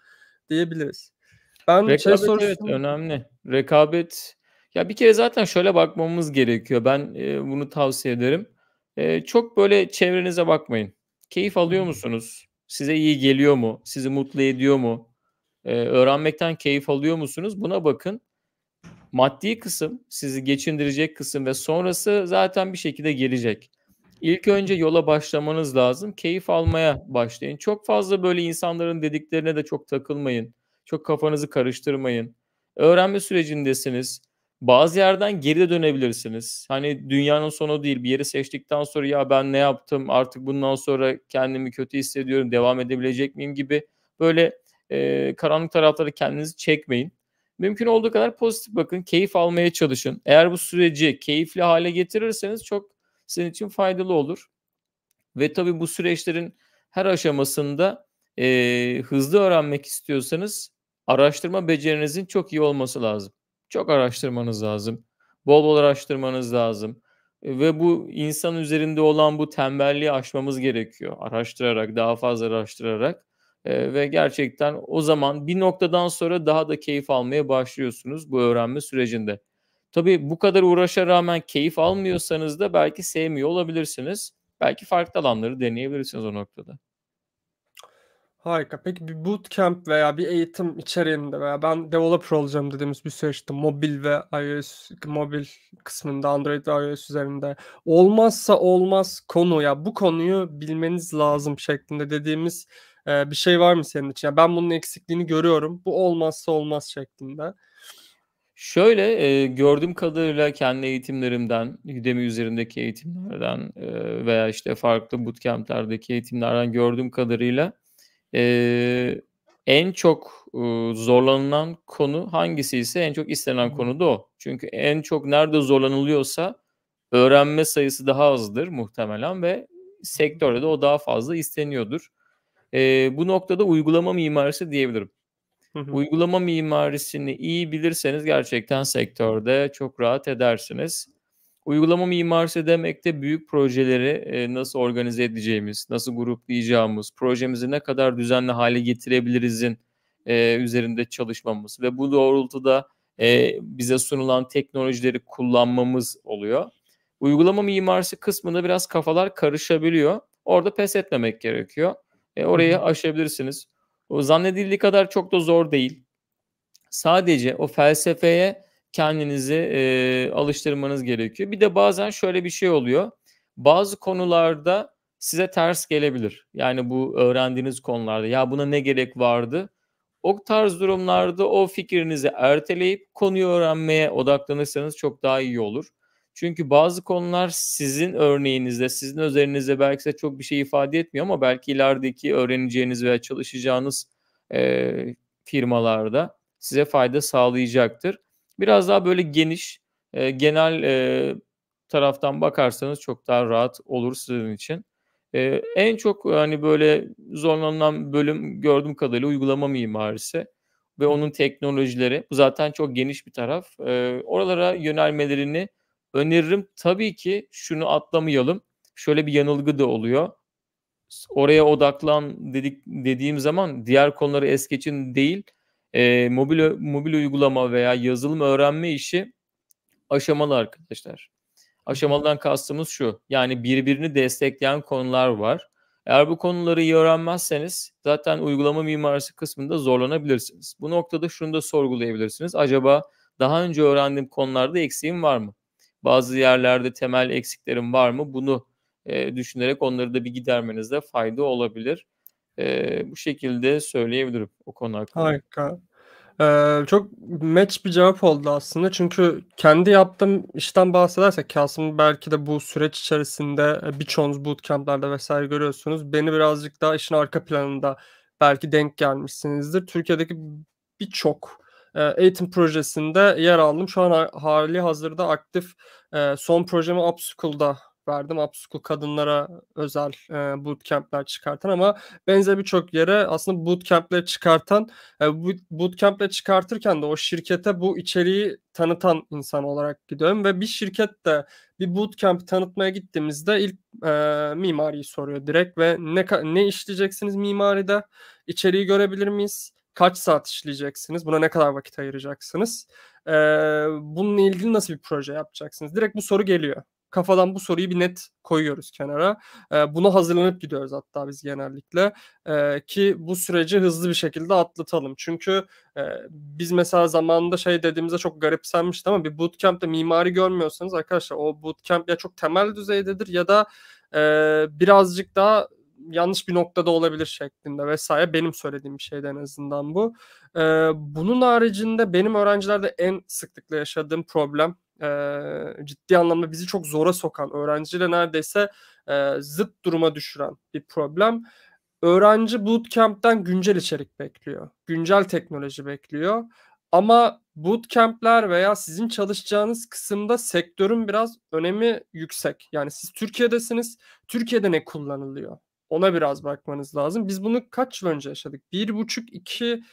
diyebiliriz. Ben şey rekabet şey sorusun... evet önemli. Rekabet ya bir kere zaten şöyle bakmamız gerekiyor. Ben e, bunu tavsiye ederim e, çok böyle çevrenize bakmayın. Keyif alıyor musunuz? Size iyi geliyor mu? Sizi mutlu ediyor mu? E, öğrenmekten keyif alıyor musunuz? Buna bakın. Maddi kısım, sizi geçindirecek kısım ve sonrası zaten bir şekilde gelecek. İlk önce yola başlamanız lazım. Keyif almaya başlayın. Çok fazla böyle insanların dediklerine de çok takılmayın. Çok kafanızı karıştırmayın. Öğrenme sürecindesiniz bazı yerden geride dönebilirsiniz. Hani dünyanın sonu değil. Bir yeri seçtikten sonra ya ben ne yaptım artık bundan sonra kendimi kötü hissediyorum devam edebilecek miyim gibi böyle e, karanlık tarafları kendinizi çekmeyin. Mümkün olduğu kadar pozitif bakın. Keyif almaya çalışın. Eğer bu süreci keyifli hale getirirseniz çok sizin için faydalı olur. Ve tabii bu süreçlerin her aşamasında e, hızlı öğrenmek istiyorsanız araştırma becerinizin çok iyi olması lazım. Çok araştırmanız lazım. Bol bol araştırmanız lazım. E, ve bu insan üzerinde olan bu tembelliği aşmamız gerekiyor. Araştırarak, daha fazla araştırarak. Ee, ve gerçekten o zaman bir noktadan sonra daha da keyif almaya başlıyorsunuz bu öğrenme sürecinde. Tabii bu kadar uğraşa rağmen keyif almıyorsanız da belki sevmiyor olabilirsiniz. Belki farklı alanları deneyebilirsiniz o noktada. Harika. Peki bir bootcamp veya bir eğitim içeriğinde veya ben developer olacağım dediğimiz bir süreçte mobil ve iOS mobil kısmında Android ve iOS üzerinde olmazsa olmaz konu ya bu konuyu bilmeniz lazım şeklinde dediğimiz e, bir şey var mı senin için? Yani ben bunun eksikliğini görüyorum. Bu olmazsa olmaz şeklinde. Şöyle e, gördüğüm kadarıyla kendi eğitimlerimden, Udemy üzerindeki eğitimlerden e, veya işte farklı bootcamp'lerdeki eğitimlerden gördüğüm kadarıyla ee, en çok e, zorlanılan konu hangisi ise en çok istenen konu da o. Çünkü en çok nerede zorlanılıyorsa öğrenme sayısı daha azdır muhtemelen ve sektörde de o daha fazla isteniyordur. E, bu noktada uygulama mimarisi diyebilirim. Uygulama mimarisini iyi bilirseniz gerçekten sektörde çok rahat edersiniz. Uygulama mimarisi demek de büyük projeleri e, nasıl organize edeceğimiz, nasıl gruplayacağımız, projemizi ne kadar düzenli hale getirebilirizin e, üzerinde çalışmamız ve bu doğrultuda e, bize sunulan teknolojileri kullanmamız oluyor. Uygulama mimarisi kısmında biraz kafalar karışabiliyor. Orada pes etmemek gerekiyor. orayı aşabilirsiniz. O zannedildiği kadar çok da zor değil. Sadece o felsefeye kendinizi e, alıştırmanız gerekiyor. Bir de bazen şöyle bir şey oluyor. Bazı konularda size ters gelebilir. Yani bu öğrendiğiniz konularda ya buna ne gerek vardı? O tarz durumlarda o fikrinizi erteleyip konuyu öğrenmeye odaklanırsanız çok daha iyi olur. Çünkü bazı konular sizin örneğinizde, sizin üzerinizde belki de çok bir şey ifade etmiyor ama belki ilerideki öğreneceğiniz veya çalışacağınız e, firmalarda size fayda sağlayacaktır. Biraz daha böyle geniş, e, genel e, taraftan bakarsanız çok daha rahat olur sizin için. E, en çok hani böyle zorlanılan bölüm gördüğüm kadarıyla uygulama mimarisi ve onun teknolojileri. Bu zaten çok geniş bir taraf. E, oralara yönelmelerini öneririm. Tabii ki şunu atlamayalım. Şöyle bir yanılgı da oluyor. Oraya odaklan dedik dediğim zaman diğer konuları es geçin değil e, mobil mobil uygulama veya yazılım öğrenme işi aşamalı arkadaşlar. Aşamalıdan kastımız şu. Yani birbirini destekleyen konular var. Eğer bu konuları iyi öğrenmezseniz zaten uygulama mimarisi kısmında zorlanabilirsiniz. Bu noktada şunu da sorgulayabilirsiniz. Acaba daha önce öğrendiğim konularda eksiğim var mı? Bazı yerlerde temel eksiklerim var mı? Bunu e, düşünerek onları da bir gidermenizde fayda olabilir. E, bu şekilde söyleyebilirim o konu hakkında. Harika. Ee, çok match bir cevap oldu aslında. Çünkü kendi yaptığım işten bahsedersek Kasım belki de bu süreç içerisinde e, birçoğunuz bootcamplarda vesaire görüyorsunuz. Beni birazcık daha işin arka planında belki denk gelmişsinizdir. Türkiye'deki birçok e, eğitim projesinde yer aldım. Şu an hali hazırda aktif e, son projemi Upschool'da verdim. Upschool kadınlara özel e, bootcamp'ler çıkartan ama benzer birçok yere aslında bootcamp'leri çıkartan e, bootcamp'leri çıkartırken de o şirkete bu içeriği tanıtan insan olarak gidiyorum ve bir şirket de bir bootcamp tanıtmaya gittiğimizde ilk e, mimariyi soruyor direkt ve ne ne işleyeceksiniz mimaride? İçeriği görebilir miyiz? Kaç saat işleyeceksiniz? Buna ne kadar vakit ayıracaksınız? Ee, bununla ilgili nasıl bir proje yapacaksınız? Direkt bu soru geliyor kafadan bu soruyu bir net koyuyoruz kenara. E, buna hazırlanıp gidiyoruz hatta biz genellikle e, ki bu süreci hızlı bir şekilde atlatalım. Çünkü e, biz mesela zamanında şey dediğimizde çok garipsenmişti ama bir bootcamp'te mimari görmüyorsanız arkadaşlar o bootcamp ya çok temel düzeydedir ya da e, birazcık daha yanlış bir noktada olabilir şeklinde vesaire. Benim söylediğim bir şeyden en azından bu. Ee, bunun haricinde benim öğrencilerde en sıklıkla yaşadığım problem e, ciddi anlamda bizi çok zora sokan, öğrenciyle neredeyse e, zıt duruma düşüren bir problem. Öğrenci bootcamp'ten güncel içerik bekliyor. Güncel teknoloji bekliyor. Ama bootcamp'ler veya sizin çalışacağınız kısımda sektörün biraz önemi yüksek. Yani siz Türkiye'desiniz. Türkiye'de ne kullanılıyor? Ona biraz bakmanız lazım. Biz bunu kaç yıl önce yaşadık? Bir buçuk, iki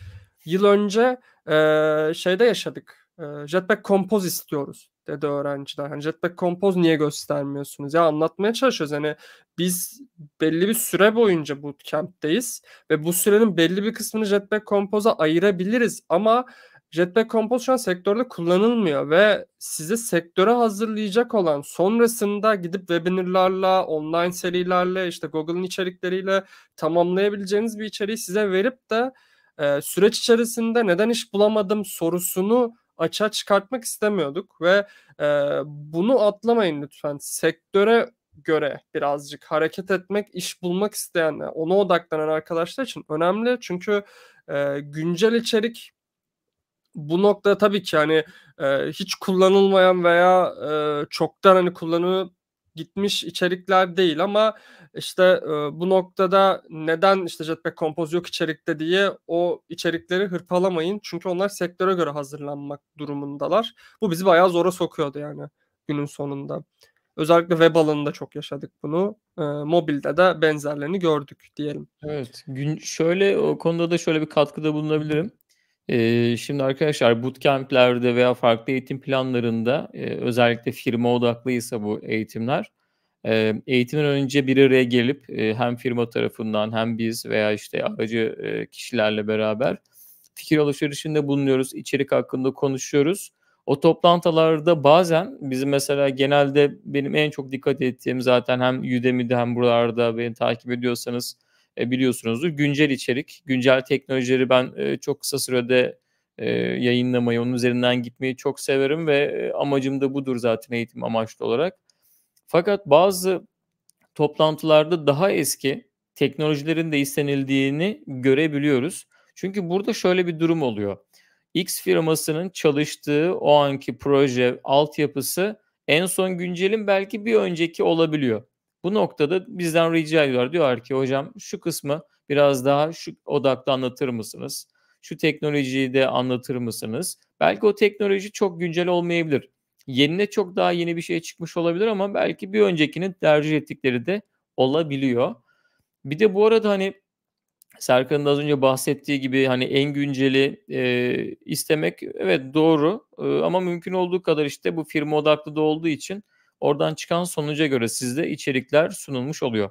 yıl önce e, şeyde yaşadık. E, Jetpack Compose istiyoruz dedi öğrenciler. Hani Jetpack Compose niye göstermiyorsunuz? Ya anlatmaya çalışıyoruz. Hani biz belli bir süre boyunca bootcamp'teyiz ve bu sürenin belli bir kısmını Jetpack Compose'a ayırabiliriz ama Jetpack Compose şu an sektörde kullanılmıyor ve size sektöre hazırlayacak olan sonrasında gidip webinarlarla, online serilerle, işte Google'ın içerikleriyle tamamlayabileceğiniz bir içeriği size verip de e, süreç içerisinde neden iş bulamadım sorusunu açığa çıkartmak istemiyorduk ve e, bunu atlamayın lütfen. Sektöre göre birazcık hareket etmek, iş bulmak isteyen ona odaklanan arkadaşlar için önemli. Çünkü e, güncel içerik bu nokta tabii ki hani e, hiç kullanılmayan veya e, çoktan hani kullanılıp gitmiş içerikler değil ama işte e, bu noktada neden işte Jetpack Compose yok içerikte diye o içerikleri hırpalamayın. Çünkü onlar sektöre göre hazırlanmak durumundalar. Bu bizi bayağı zora sokuyordu yani günün sonunda. Özellikle web alanında çok yaşadık bunu. E, mobilde de benzerlerini gördük diyelim. Evet. Gün şöyle o konuda da şöyle bir katkıda bulunabilirim şimdi arkadaşlar bootcamplerde veya farklı eğitim planlarında özellikle firma odaklıysa bu eğitimler e, eğitimden önce bir araya gelip hem firma tarafından hem biz veya işte aracı kişilerle beraber fikir alışverişinde bulunuyoruz, içerik hakkında konuşuyoruz. O toplantılarda bazen bizim mesela genelde benim en çok dikkat ettiğim zaten hem Udemy'de hem buralarda beni takip ediyorsanız e, biliyorsunuzdur. Güncel içerik, güncel teknolojileri ben e, çok kısa sürede e, yayınlamayı, onun üzerinden gitmeyi çok severim ve e, amacım da budur zaten eğitim amaçlı olarak. Fakat bazı toplantılarda daha eski teknolojilerin de istenildiğini görebiliyoruz. Çünkü burada şöyle bir durum oluyor. X firmasının çalıştığı o anki proje altyapısı en son güncelin belki bir önceki olabiliyor. Bu noktada bizden rica ediyorlar. Diyorlar ki hocam şu kısmı biraz daha şu odakta anlatır mısınız? Şu teknolojiyi de anlatır mısınız? Belki o teknoloji çok güncel olmayabilir. Yenine çok daha yeni bir şey çıkmış olabilir ama belki bir öncekinin tercih ettikleri de olabiliyor. Bir de bu arada hani Serkan'ın az önce bahsettiği gibi hani en günceli e, istemek evet doğru e, ama mümkün olduğu kadar işte bu firma odaklı da olduğu için Oradan çıkan sonuca göre sizde içerikler sunulmuş oluyor.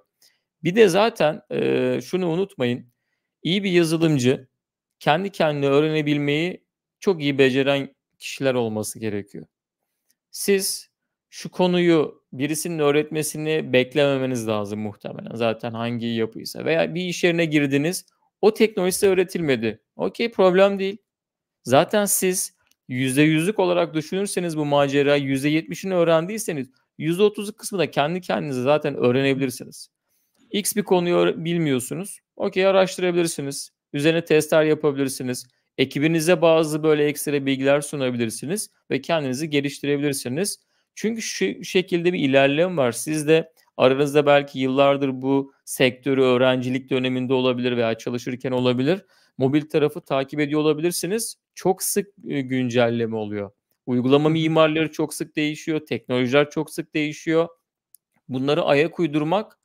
Bir de zaten e, şunu unutmayın. İyi bir yazılımcı kendi kendine öğrenebilmeyi çok iyi beceren kişiler olması gerekiyor. Siz şu konuyu birisinin öğretmesini beklememeniz lazım muhtemelen. Zaten hangi yapıysa veya bir iş yerine girdiniz o teknolojisi öğretilmedi. Okey problem değil. Zaten siz Yüzde yüzlük olarak düşünürseniz bu macera yüzde %70'ini öğrendiyseniz yüzde %30'luk kısmı da kendi kendinize zaten öğrenebilirsiniz. X bir konuyu bilmiyorsunuz. Okey araştırabilirsiniz. Üzerine testler yapabilirsiniz. Ekibinize bazı böyle ekstra bilgiler sunabilirsiniz ve kendinizi geliştirebilirsiniz. Çünkü şu şekilde bir ilerleme var. Siz de aranızda belki yıllardır bu sektörü öğrencilik döneminde olabilir veya çalışırken olabilir mobil tarafı takip ediyor olabilirsiniz. Çok sık e, güncelleme oluyor. Uygulama mimarları çok sık değişiyor, teknolojiler çok sık değişiyor. Bunları ayak uydurmak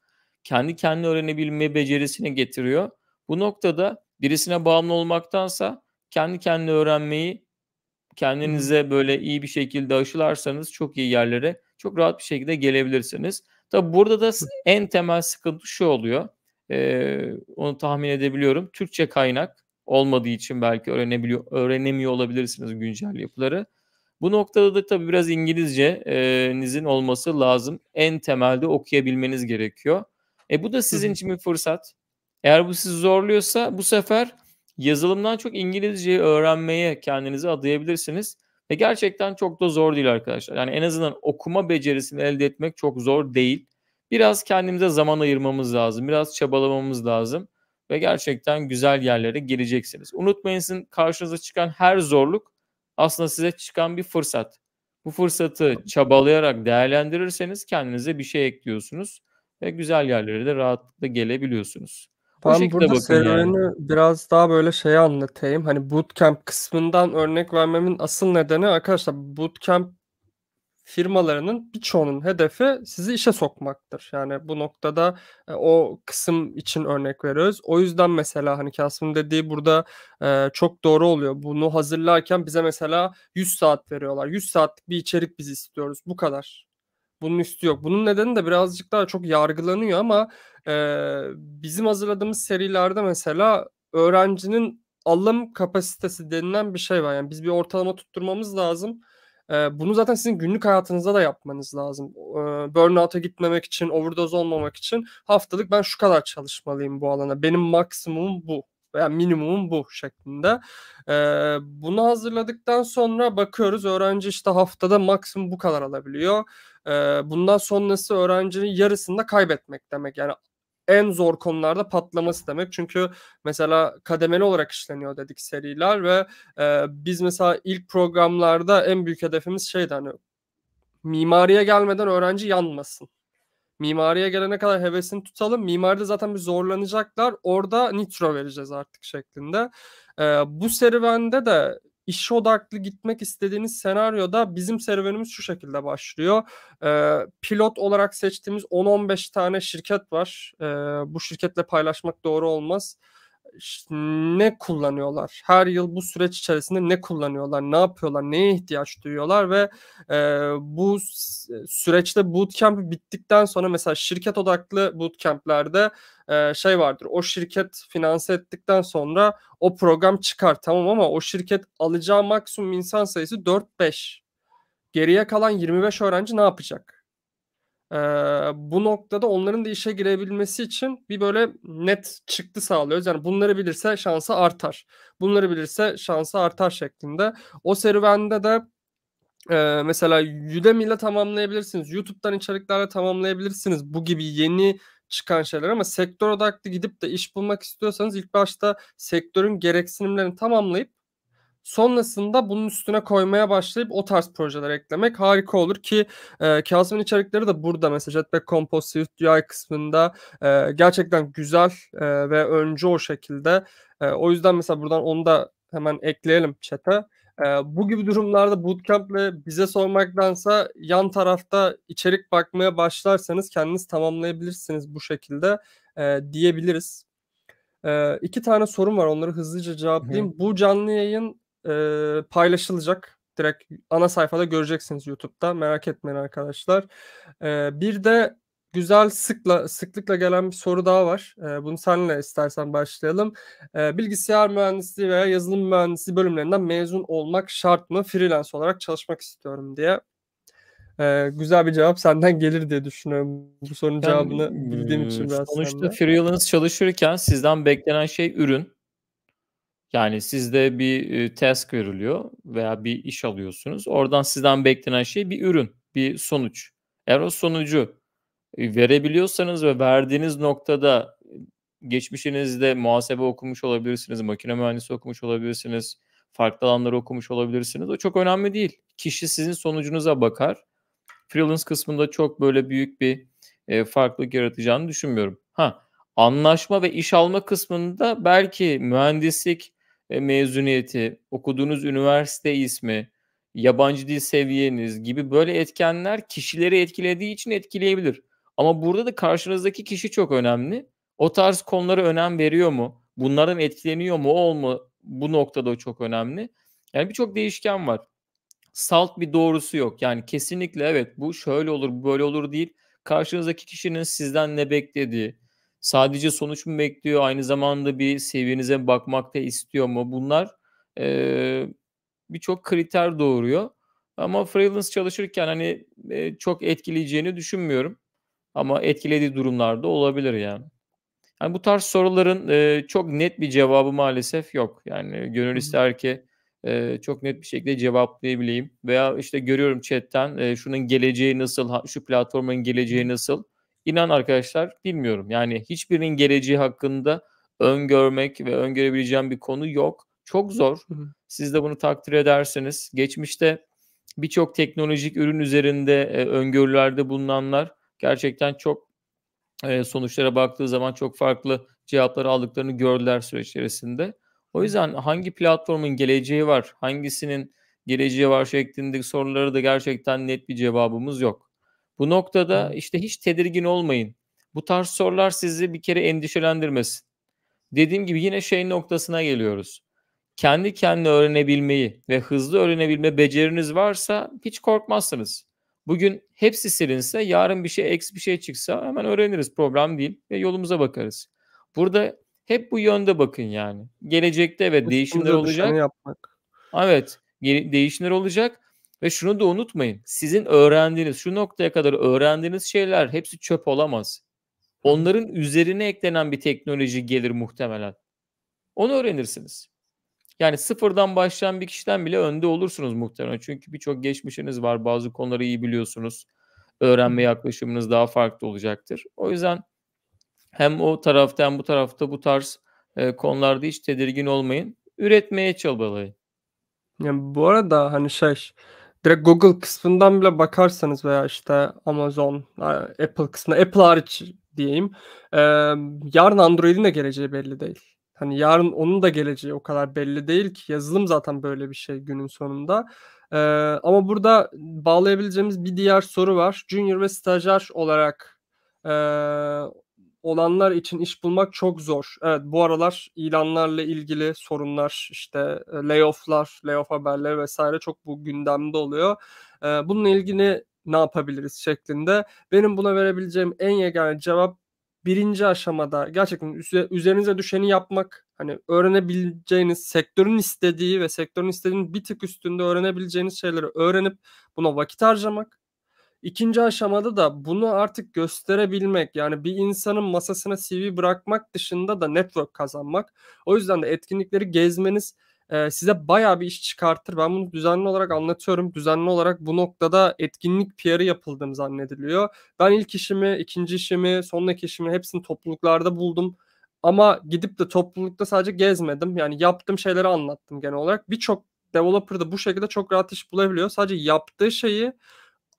kendi kendine öğrenebilme becerisini getiriyor. Bu noktada birisine bağımlı olmaktansa kendi kendine öğrenmeyi kendinize böyle iyi bir şekilde aşılarsanız çok iyi yerlere çok rahat bir şekilde gelebilirsiniz. Tabi burada da en temel sıkıntı şu oluyor. Ee, onu tahmin edebiliyorum. Türkçe kaynak olmadığı için belki öğrenebiliyor öğrenemiyor olabilirsiniz güncel yapıları. Bu noktada da tabii biraz İngilizcenizin olması lazım. En temelde okuyabilmeniz gerekiyor. E bu da sizin için bir fırsat. Eğer bu sizi zorluyorsa bu sefer yazılımdan çok İngilizceyi öğrenmeye kendinizi adayabilirsiniz. Ve gerçekten çok da zor değil arkadaşlar. Yani en azından okuma becerisini elde etmek çok zor değil. Biraz kendimize zaman ayırmamız lazım. Biraz çabalamamız lazım ve gerçekten güzel yerlere gireceksiniz. Unutmayın sizin karşınıza çıkan her zorluk aslında size çıkan bir fırsat. Bu fırsatı çabalayarak değerlendirirseniz kendinize bir şey ekliyorsunuz ve güzel yerlere de rahatlıkla gelebiliyorsunuz. Ben burada serüveni yani. biraz daha böyle şey anlatayım. Hani bootcamp kısmından örnek vermemin asıl nedeni arkadaşlar bootcamp firmalarının birçoğunun hedefi sizi işe sokmaktır. Yani bu noktada e, o kısım için örnek veriyoruz. O yüzden mesela hani Kasım'ın dediği burada e, çok doğru oluyor. Bunu hazırlarken bize mesela 100 saat veriyorlar. 100 saatlik bir içerik biz istiyoruz. Bu kadar. Bunun üstü yok. Bunun nedeni de birazcık daha çok yargılanıyor ama e, bizim hazırladığımız serilerde mesela öğrencinin alım kapasitesi denilen bir şey var. Yani biz bir ortalama tutturmamız lazım bunu zaten sizin günlük hayatınızda da yapmanız lazım. E, burnout'a gitmemek için, overdose olmamak için haftalık ben şu kadar çalışmalıyım bu alana. Benim maksimumum bu veya minimumum bu şeklinde. bunu hazırladıktan sonra bakıyoruz öğrenci işte haftada maksimum bu kadar alabiliyor. bundan sonrası öğrencinin yarısını da kaybetmek demek. Yani en zor konularda patlaması demek. Çünkü mesela kademeli olarak işleniyor dedik seriler ve e, biz mesela ilk programlarda en büyük hedefimiz şeydi hani mimariye gelmeden öğrenci yanmasın. Mimariye gelene kadar hevesini tutalım. Mimaride zaten bir zorlanacaklar. Orada nitro vereceğiz artık şeklinde. E, bu serüvende de iş odaklı gitmek istediğiniz senaryoda bizim serüvenimiz şu şekilde başlıyor. E, pilot olarak seçtiğimiz 10-15 tane şirket var. E, bu şirketle paylaşmak doğru olmaz ne kullanıyorlar? Her yıl bu süreç içerisinde ne kullanıyorlar? Ne yapıyorlar? Neye ihtiyaç duyuyorlar? Ve e, bu süreçte bootcamp bittikten sonra mesela şirket odaklı bootcamplerde e, şey vardır. O şirket finanse ettikten sonra o program çıkar tamam ama o şirket alacağı maksimum insan sayısı 4-5. Geriye kalan 25 öğrenci ne yapacak? Ee, bu noktada onların da işe girebilmesi için bir böyle net çıktı sağlıyoruz. Yani bunları bilirse şansı artar. Bunları bilirse şansı artar şeklinde. O serüvende de e, mesela Udemy ile tamamlayabilirsiniz. YouTube'dan içeriklerle tamamlayabilirsiniz. Bu gibi yeni çıkan şeyler ama sektör odaklı gidip de iş bulmak istiyorsanız ilk başta sektörün gereksinimlerini tamamlayıp Sonrasında bunun üstüne koymaya başlayıp o tarz projeler eklemek harika olur ki e, Kasım'ın içerikleri de burada mesela Jetpack Compose UI kısmında e, gerçekten güzel e, ve önce o şekilde. E, o yüzden mesela buradan onu da hemen ekleyelim chat'e. E, bu gibi durumlarda bootcamp'le bize sormaktansa yan tarafta içerik bakmaya başlarsanız kendiniz tamamlayabilirsiniz bu şekilde e, diyebiliriz. E, iki tane sorum var onları hızlıca cevaplayayım. Hı. Bu canlı yayın e, paylaşılacak. Direkt ana sayfada göreceksiniz YouTube'da. Merak etmeyin arkadaşlar. E, bir de güzel sıkla sıklıkla gelen bir soru daha var. E, bunu senle istersen başlayalım. E, bilgisayar mühendisliği veya yazılım mühendisliği bölümlerinden mezun olmak şart mı? Freelance olarak çalışmak istiyorum diye. E, güzel bir cevap senden gelir diye düşünüyorum. Bu sorunun ben, cevabını bildiğim için biraz. Sonuçta senden. freelance çalışırken sizden beklenen şey ürün yani sizde bir task veriliyor veya bir iş alıyorsunuz. Oradan sizden beklenen şey bir ürün, bir sonuç. Eğer o sonucu e, verebiliyorsanız ve verdiğiniz noktada geçmişinizde muhasebe okumuş olabilirsiniz, makine mühendisi okumuş olabilirsiniz, farklı alanları okumuş olabilirsiniz. O çok önemli değil. Kişi sizin sonucunuza bakar. Freelance kısmında çok böyle büyük bir e, farklılık yaratacağını düşünmüyorum. Ha, anlaşma ve iş alma kısmında belki mühendislik mezuniyeti, okuduğunuz üniversite ismi, yabancı dil seviyeniz gibi böyle etkenler kişileri etkilediği için etkileyebilir. Ama burada da karşınızdaki kişi çok önemli. O tarz konulara önem veriyor mu? Bunlardan etkileniyor mu? O mu? Bu noktada o çok önemli. Yani birçok değişken var. Salt bir doğrusu yok. Yani kesinlikle evet bu şöyle olur, böyle olur değil. Karşınızdaki kişinin sizden ne beklediği, Sadece sonuç mu bekliyor? Aynı zamanda bir seviyenize bakmak da istiyor mu? Bunlar e, birçok kriter doğuruyor. Ama freelance çalışırken hani e, çok etkileyeceğini düşünmüyorum. Ama etkilediği durumlarda olabilir yani. Yani bu tarz soruların e, çok net bir cevabı maalesef yok. Yani gönül ister ki e, çok net bir şekilde cevaplayabileyim. Veya işte görüyorum chatten e, şunun geleceği nasıl, şu platformun geleceği nasıl. İnan arkadaşlar bilmiyorum. Yani hiçbirinin geleceği hakkında öngörmek ve öngörebileceğim bir konu yok. Çok zor. Siz de bunu takdir ederseniz geçmişte birçok teknolojik ürün üzerinde e, öngörülerde bulunanlar gerçekten çok e, sonuçlara baktığı zaman çok farklı cevapları aldıklarını gördüler süreç içerisinde. O yüzden hangi platformun geleceği var, hangisinin geleceği var şeklindeki sorulara da gerçekten net bir cevabımız yok. Bu noktada işte hiç tedirgin olmayın. Bu tarz sorular sizi bir kere endişelendirmesin. Dediğim gibi yine şey noktasına geliyoruz. Kendi kendine öğrenebilmeyi ve hızlı öğrenebilme beceriniz varsa hiç korkmazsınız. Bugün hepsi silinse yarın bir şey eks bir şey çıksa hemen öğreniriz problem değil ve yolumuza bakarız. Burada hep bu yönde bakın yani. Gelecekte evet değişimler olacak. Yapmak. Evet değişimler olacak ve şunu da unutmayın. Sizin öğrendiğiniz, şu noktaya kadar öğrendiğiniz şeyler hepsi çöp olamaz. Onların üzerine eklenen bir teknoloji gelir muhtemelen. Onu öğrenirsiniz. Yani sıfırdan başlayan bir kişiden bile önde olursunuz muhtemelen. Çünkü birçok geçmişiniz var. Bazı konuları iyi biliyorsunuz. Öğrenme yaklaşımınız daha farklı olacaktır. O yüzden hem o tarafta hem bu tarafta bu tarz e, konularda hiç tedirgin olmayın. Üretmeye çabalayın. Yani bu arada hani şey direkt Google kısmından bile bakarsanız veya işte Amazon, Apple kısmına, Apple hariç diyeyim. E, yarın Android'in de geleceği belli değil. Hani yarın onun da geleceği o kadar belli değil ki yazılım zaten böyle bir şey günün sonunda. E, ama burada bağlayabileceğimiz bir diğer soru var. Junior ve stajyer olarak olanlar için iş bulmak çok zor. Evet bu aralar ilanlarla ilgili sorunlar işte e, layofflar, layoff haberleri vesaire çok bu gündemde oluyor. E, bununla ilgili ne yapabiliriz şeklinde. Benim buna verebileceğim en yegane cevap birinci aşamada gerçekten üzerinize düşeni yapmak hani öğrenebileceğiniz sektörün istediği ve sektörün istediğinin bir tık üstünde öğrenebileceğiniz şeyleri öğrenip buna vakit harcamak İkinci aşamada da bunu artık gösterebilmek yani bir insanın masasına CV bırakmak dışında da network kazanmak. O yüzden de etkinlikleri gezmeniz e, size baya bir iş çıkartır. Ben bunu düzenli olarak anlatıyorum. Düzenli olarak bu noktada etkinlik PR'ı yapıldığım zannediliyor. Ben ilk işimi, ikinci işimi, sonraki işimi hepsini topluluklarda buldum. Ama gidip de toplulukta sadece gezmedim. Yani yaptığım şeyleri anlattım genel olarak. Birçok developer da bu şekilde çok rahat iş bulabiliyor. Sadece yaptığı şeyi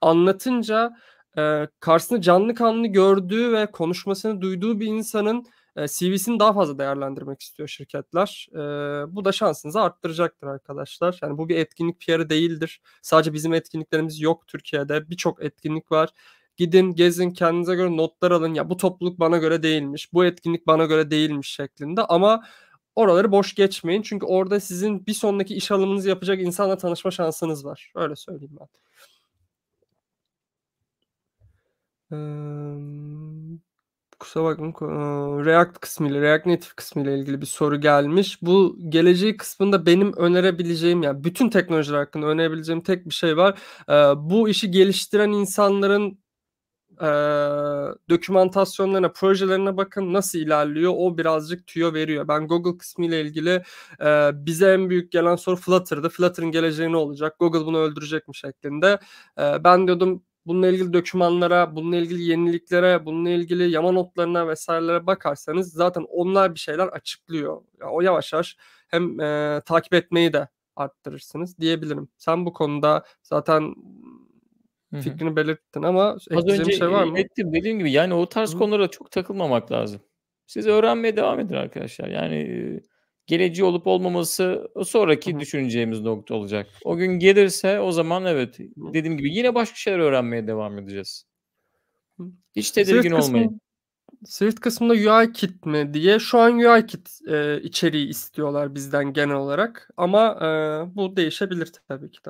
anlatınca e, karşısında canlı kanlı gördüğü ve konuşmasını duyduğu bir insanın e, CV'sini daha fazla değerlendirmek istiyor şirketler. E, bu da şansınızı arttıracaktır arkadaşlar. Yani bu bir etkinlik PR'ı değildir. Sadece bizim etkinliklerimiz yok Türkiye'de. Birçok etkinlik var. Gidin, gezin, kendinize göre notlar alın. Ya bu topluluk bana göre değilmiş, bu etkinlik bana göre değilmiş şeklinde. Ama oraları boş geçmeyin. Çünkü orada sizin bir sonraki iş alımınızı yapacak insanla tanışma şansınız var. Öyle söyleyeyim ben. kusura bakmayın React kısmıyla React Native kısmıyla ilgili bir soru gelmiş. Bu geleceği kısmında benim önerebileceğim yani bütün teknolojiler hakkında önerebileceğim tek bir şey var. Bu işi geliştiren insanların e, dokümantasyonlarına, projelerine bakın nasıl ilerliyor. O birazcık tüyo veriyor. Ben Google kısmıyla ilgili bize en büyük gelen soru Flutter'dı. Flutter'ın geleceği ne olacak? Google bunu öldürecek mi şeklinde. ben diyordum bununla ilgili dokümanlara, bununla ilgili yeniliklere, bununla ilgili yama notlarına vesairelere bakarsanız zaten onlar bir şeyler açıklıyor. Yani o yavaş yavaş hem e, takip etmeyi de arttırırsınız diyebilirim. Sen bu konuda zaten Hı-hı. fikrini belirttin ama az önce şey var mı? ettim dediğim gibi yani o tarz Hı-hı. konulara çok takılmamak lazım. Siz öğrenmeye devam edin arkadaşlar. Yani geleceği olup olmaması e, sonraki Hı-hı. düşüneceğimiz nokta olacak. O gün gelirse o zaman evet dediğim gibi yine başka şeyler öğrenmeye devam edeceğiz. Hiç tedirgin Swift olmayın. Kısmı, Swift kısmında UI kit mi diye şu an UI kit e, içeriği istiyorlar bizden genel olarak ama e, bu değişebilir tabii ki de.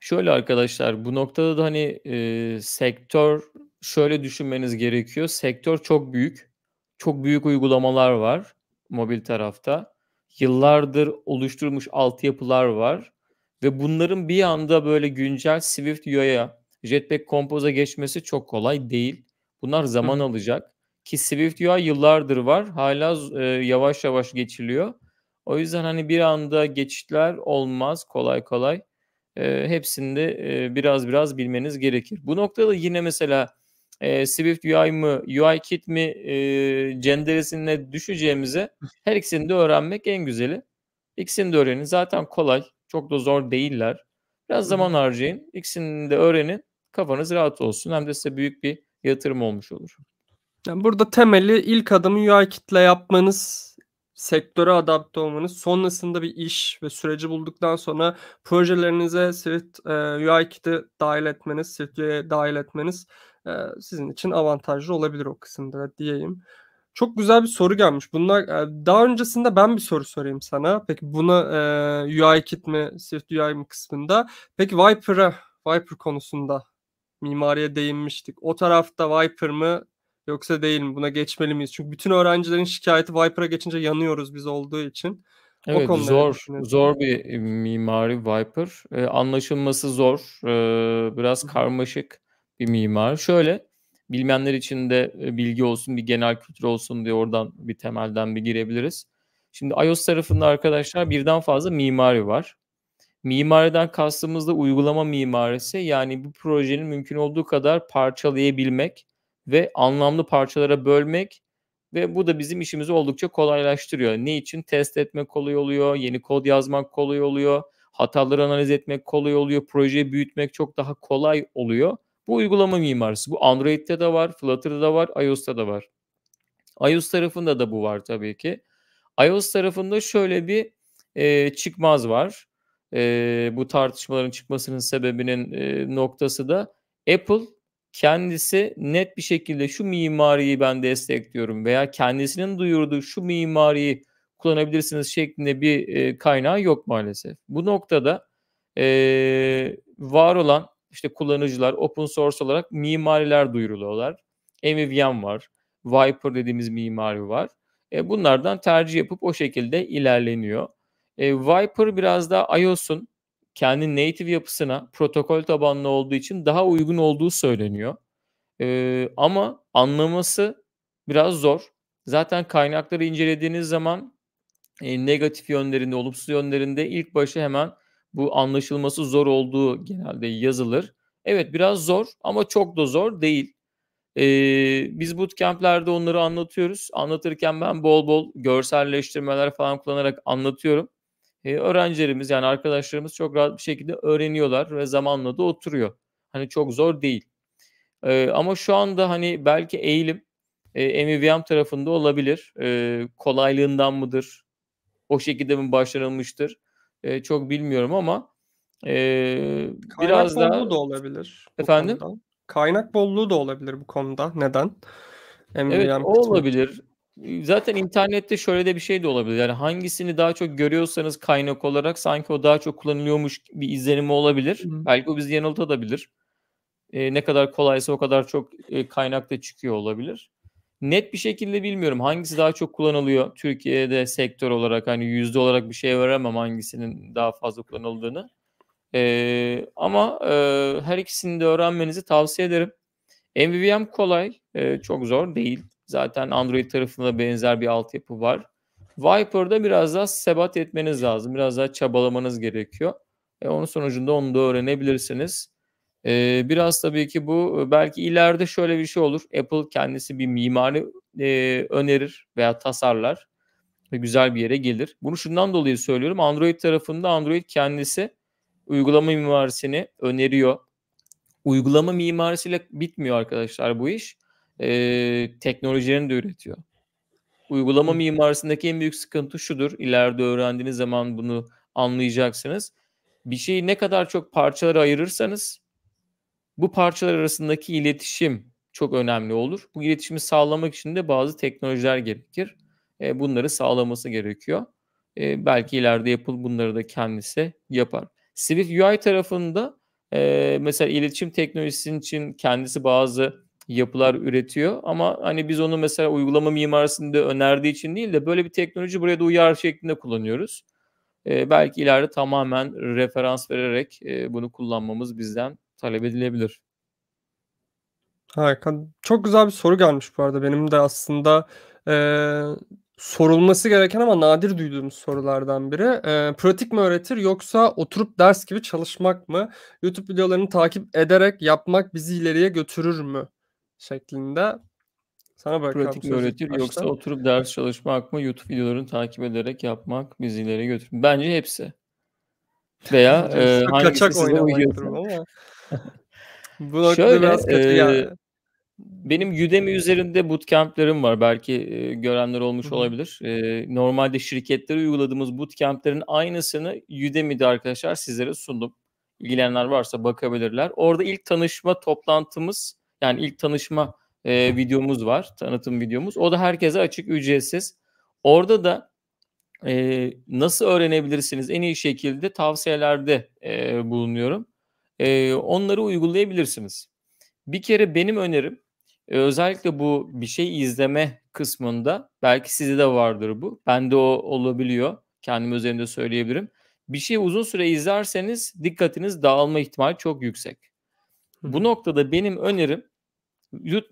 Şöyle arkadaşlar bu noktada da hani e, sektör şöyle düşünmeniz gerekiyor. Sektör çok büyük. Çok büyük uygulamalar var mobil tarafta. Yıllardır oluşturmuş altyapılar var ve bunların bir anda böyle güncel Swift UI'ya, Jetpack Compose'a geçmesi çok kolay değil. Bunlar zaman Hı. alacak ki Swift UI yıllardır var. Hala e, yavaş yavaş geçiliyor. O yüzden hani bir anda geçişler olmaz kolay kolay. E, hepsinde e, biraz biraz bilmeniz gerekir. Bu noktada yine mesela e, Swift UI mı, UI Kit mi e, cenderesine düşeceğimize her ikisini de öğrenmek en güzeli. İkisini de öğrenin. Zaten kolay. Çok da zor değiller. Biraz zaman harcayın. İkisini de öğrenin. Kafanız rahat olsun. Hem de size büyük bir yatırım olmuş olur. Yani burada temeli ilk adımı UI kitle yapmanız, sektöre adapte olmanız, sonrasında bir iş ve süreci bulduktan sonra projelerinize Swift e, UI kit'i dahil etmeniz, Swift UI'ye dahil etmeniz sizin için avantajlı olabilir o kısımda diyeyim. Çok güzel bir soru gelmiş. Bunlar daha öncesinde ben bir soru sorayım sana. Peki buna e, UI kit mi, Swift UI mi kısmında. Peki Viper'a, Viper konusunda mimariye değinmiştik. O tarafta Viper mı yoksa değil mi? Buna geçmeli miyiz? Çünkü bütün öğrencilerin şikayeti Viper'a geçince yanıyoruz biz olduğu için. Evet o zor zor bir mimari Viper. Ee, anlaşılması zor. Ee, biraz karmaşık bir mimar. Şöyle bilmeyenler için de e, bilgi olsun, bir genel kültür olsun diye oradan bir temelden bir girebiliriz. Şimdi iOS tarafında arkadaşlar birden fazla mimari var. Mimariden kastımız da uygulama mimarisi. Yani bu projenin mümkün olduğu kadar parçalayabilmek ve anlamlı parçalara bölmek ve bu da bizim işimizi oldukça kolaylaştırıyor. Ne için? Test etmek kolay oluyor, yeni kod yazmak kolay oluyor, hataları analiz etmek kolay oluyor, projeyi büyütmek çok daha kolay oluyor. Bu uygulama mimarisi. Bu Android'de de var, Flutter'da da var, iOS'ta da var. iOS tarafında da bu var tabii ki. iOS tarafında şöyle bir e, çıkmaz var. E, bu tartışmaların çıkmasının sebebinin e, noktası da Apple kendisi net bir şekilde şu mimariyi ben destekliyorum veya kendisinin duyurduğu şu mimariyi kullanabilirsiniz şeklinde bir e, kaynağı yok maalesef. Bu noktada e, var olan işte kullanıcılar open source olarak mimariler duyuruluyorlar. MVVM var. Viper dediğimiz mimari var. E, bunlardan tercih yapıp o şekilde ilerleniyor. E, Viper biraz daha iOS'un kendi native yapısına protokol tabanlı olduğu için daha uygun olduğu söyleniyor. E, ama anlaması biraz zor. Zaten kaynakları incelediğiniz zaman e, negatif yönlerinde, olumsuz yönlerinde ilk başı hemen bu anlaşılması zor olduğu genelde yazılır. Evet biraz zor ama çok da zor değil. Ee, biz bootcamplerde onları anlatıyoruz. Anlatırken ben bol bol görselleştirmeler falan kullanarak anlatıyorum. Ee, öğrencilerimiz yani arkadaşlarımız çok rahat bir şekilde öğreniyorlar ve zamanla da oturuyor. Hani çok zor değil. Ee, ama şu anda hani belki eğilim e, MVVM tarafında olabilir. Ee, kolaylığından mıdır? O şekilde mi başlanılmıştır? e, çok bilmiyorum ama e, Kaynak biraz daha... Kaynak da olabilir. Efendim? Kaynak bolluğu da olabilir bu konuda. Neden? Emre evet o olabilir. Zaten internette şöyle de bir şey de olabilir. Yani hangisini daha çok görüyorsanız kaynak olarak sanki o daha çok kullanılıyormuş bir izlenimi olabilir. Hı. Belki o bizi yanıltabilir. E, ne kadar kolaysa o kadar çok e, kaynak da çıkıyor olabilir net bir şekilde bilmiyorum hangisi daha çok kullanılıyor Türkiye'de sektör olarak hani yüzde olarak bir şey veremem hangisinin daha fazla kullanıldığını. Ee, ama e, her ikisini de öğrenmenizi tavsiye ederim. MVVM kolay, e, çok zor değil. Zaten Android tarafında benzer bir altyapı var. Viper'da biraz daha sebat etmeniz lazım. Biraz daha çabalamanız gerekiyor. E, onun sonucunda onu da öğrenebilirsiniz. E, biraz tabii ki bu belki ileride şöyle bir şey olur. Apple kendisi bir mimari e, önerir veya tasarlar ve güzel bir yere gelir. Bunu şundan dolayı söylüyorum. Android tarafında Android kendisi uygulama mimarisini öneriyor. Uygulama mimarisiyle bitmiyor arkadaşlar bu iş. E, teknolojilerini de üretiyor. Uygulama mimarisindeki en büyük sıkıntı şudur. İleride öğrendiğiniz zaman bunu anlayacaksınız. Bir şeyi ne kadar çok parçalara ayırırsanız bu parçalar arasındaki iletişim çok önemli olur. Bu iletişimi sağlamak için de bazı teknolojiler gerekir. E, bunları sağlaması gerekiyor. E, belki ileride yapıl bunları da kendisi yapar. Swift UI tarafında e, mesela iletişim teknolojisinin için kendisi bazı yapılar üretiyor ama hani biz onu mesela uygulama mimarisinde önerdiği için değil de böyle bir teknoloji buraya da uyar şeklinde kullanıyoruz. E, belki ileride tamamen referans vererek e, bunu kullanmamız bizden talep edilebilir. Harika. Çok güzel bir soru gelmiş bu arada. Benim de aslında e, sorulması gereken ama nadir duyduğum sorulardan biri. E, pratik mi öğretir yoksa oturup ders gibi çalışmak mı? YouTube videolarını takip ederek yapmak bizi ileriye götürür mü? Şeklinde. Sana bırakalım. Pratik mi öğretir baştan. yoksa oturup ders çalışmak mı? YouTube videolarını takip ederek yapmak bizi ileriye götürür Bence hepsi. Veya e, hangisi size uyuyor. Ama. Bu noktada Şöyle, biraz kötü e, ya. Benim Udemy üzerinde bootcamp'lerim var. Belki e, görenler olmuş Hı-hı. olabilir. E, normalde şirketlere uyguladığımız bootcamp'lerin aynısını Udemy'de arkadaşlar sizlere sundum. İlgilenenler varsa bakabilirler. Orada ilk tanışma toplantımız yani ilk tanışma e, videomuz var. Tanıtım videomuz. O da herkese açık, ücretsiz. Orada da e, nasıl öğrenebilirsiniz en iyi şekilde tavsiyelerde e, bulunuyorum e, onları uygulayabilirsiniz. Bir kere benim önerim e, özellikle bu bir şey izleme kısmında belki sizde de vardır bu. Bende o olabiliyor. Kendim üzerinde söyleyebilirim. Bir şey uzun süre izlerseniz dikkatiniz dağılma ihtimali çok yüksek. Bu noktada benim önerim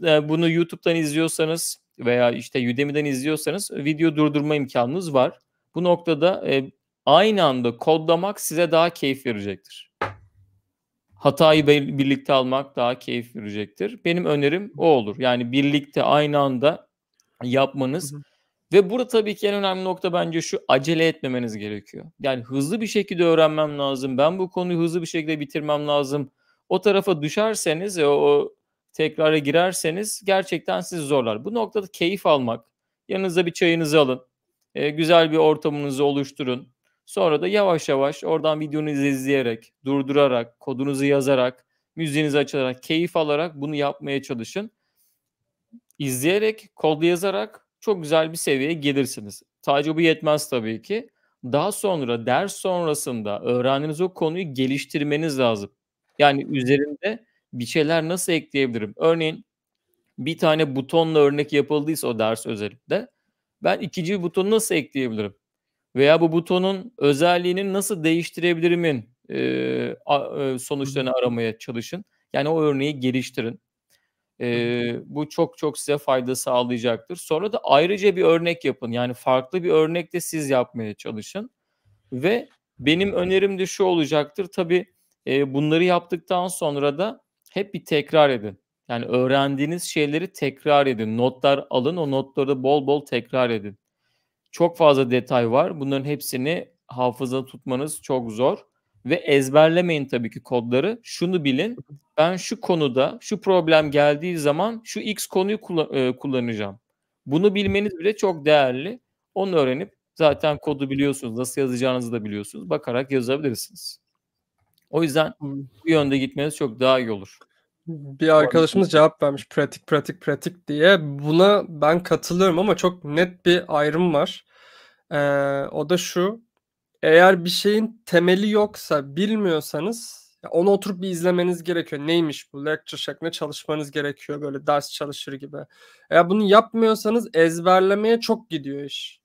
e, bunu YouTube'dan izliyorsanız veya işte Udemy'den izliyorsanız video durdurma imkanınız var. Bu noktada e, aynı anda kodlamak size daha keyif verecektir hatayı birlikte almak daha keyif verecektir. Benim önerim o olur. Yani birlikte aynı anda yapmanız hı hı. ve burada tabii ki en önemli nokta bence şu acele etmemeniz gerekiyor. Yani hızlı bir şekilde öğrenmem lazım. Ben bu konuyu hızlı bir şekilde bitirmem lazım. O tarafa düşerseniz o, o tekrara girerseniz gerçekten sizi zorlar. Bu noktada keyif almak, yanınıza bir çayınızı alın. E, güzel bir ortamınızı oluşturun. Sonra da yavaş yavaş oradan videonuzu izleyerek, durdurarak, kodunuzu yazarak, müziğinizi açarak, keyif alarak bunu yapmaya çalışın. İzleyerek, kodlu yazarak çok güzel bir seviyeye gelirsiniz. Sadece bu yetmez tabii ki. Daha sonra ders sonrasında öğrendiğiniz o konuyu geliştirmeniz lazım. Yani üzerinde bir şeyler nasıl ekleyebilirim? Örneğin bir tane butonla örnek yapıldıysa o ders özellikle ben ikinci bir butonu nasıl ekleyebilirim? veya bu butonun özelliğini nasıl değiştirebilirimin e, a, sonuçlarını aramaya çalışın. Yani o örneği geliştirin. E, bu çok çok size fayda sağlayacaktır. Sonra da ayrıca bir örnek yapın. Yani farklı bir örnek de siz yapmaya çalışın. Ve benim önerim de şu olacaktır. Tabii e, bunları yaptıktan sonra da hep bir tekrar edin. Yani öğrendiğiniz şeyleri tekrar edin. Notlar alın. O notları bol bol tekrar edin. Çok fazla detay var. Bunların hepsini hafıza tutmanız çok zor. Ve ezberlemeyin tabii ki kodları. Şunu bilin. Ben şu konuda şu problem geldiği zaman şu X konuyu e, kullanacağım. Bunu bilmeniz bile çok değerli. Onu öğrenip zaten kodu biliyorsunuz. Nasıl yazacağınızı da biliyorsunuz. Bakarak yazabilirsiniz. O yüzden bu yönde gitmeniz çok daha iyi olur bir arkadaşımız cevap vermiş pratik pratik pratik diye. Buna ben katılıyorum ama çok net bir ayrım var. Ee, o da şu. Eğer bir şeyin temeli yoksa bilmiyorsanız onu oturup bir izlemeniz gerekiyor. Neymiş bu? Lecture şeklinde çalışmanız gerekiyor. Böyle ders çalışır gibi. Eğer bunu yapmıyorsanız ezberlemeye çok gidiyor iş.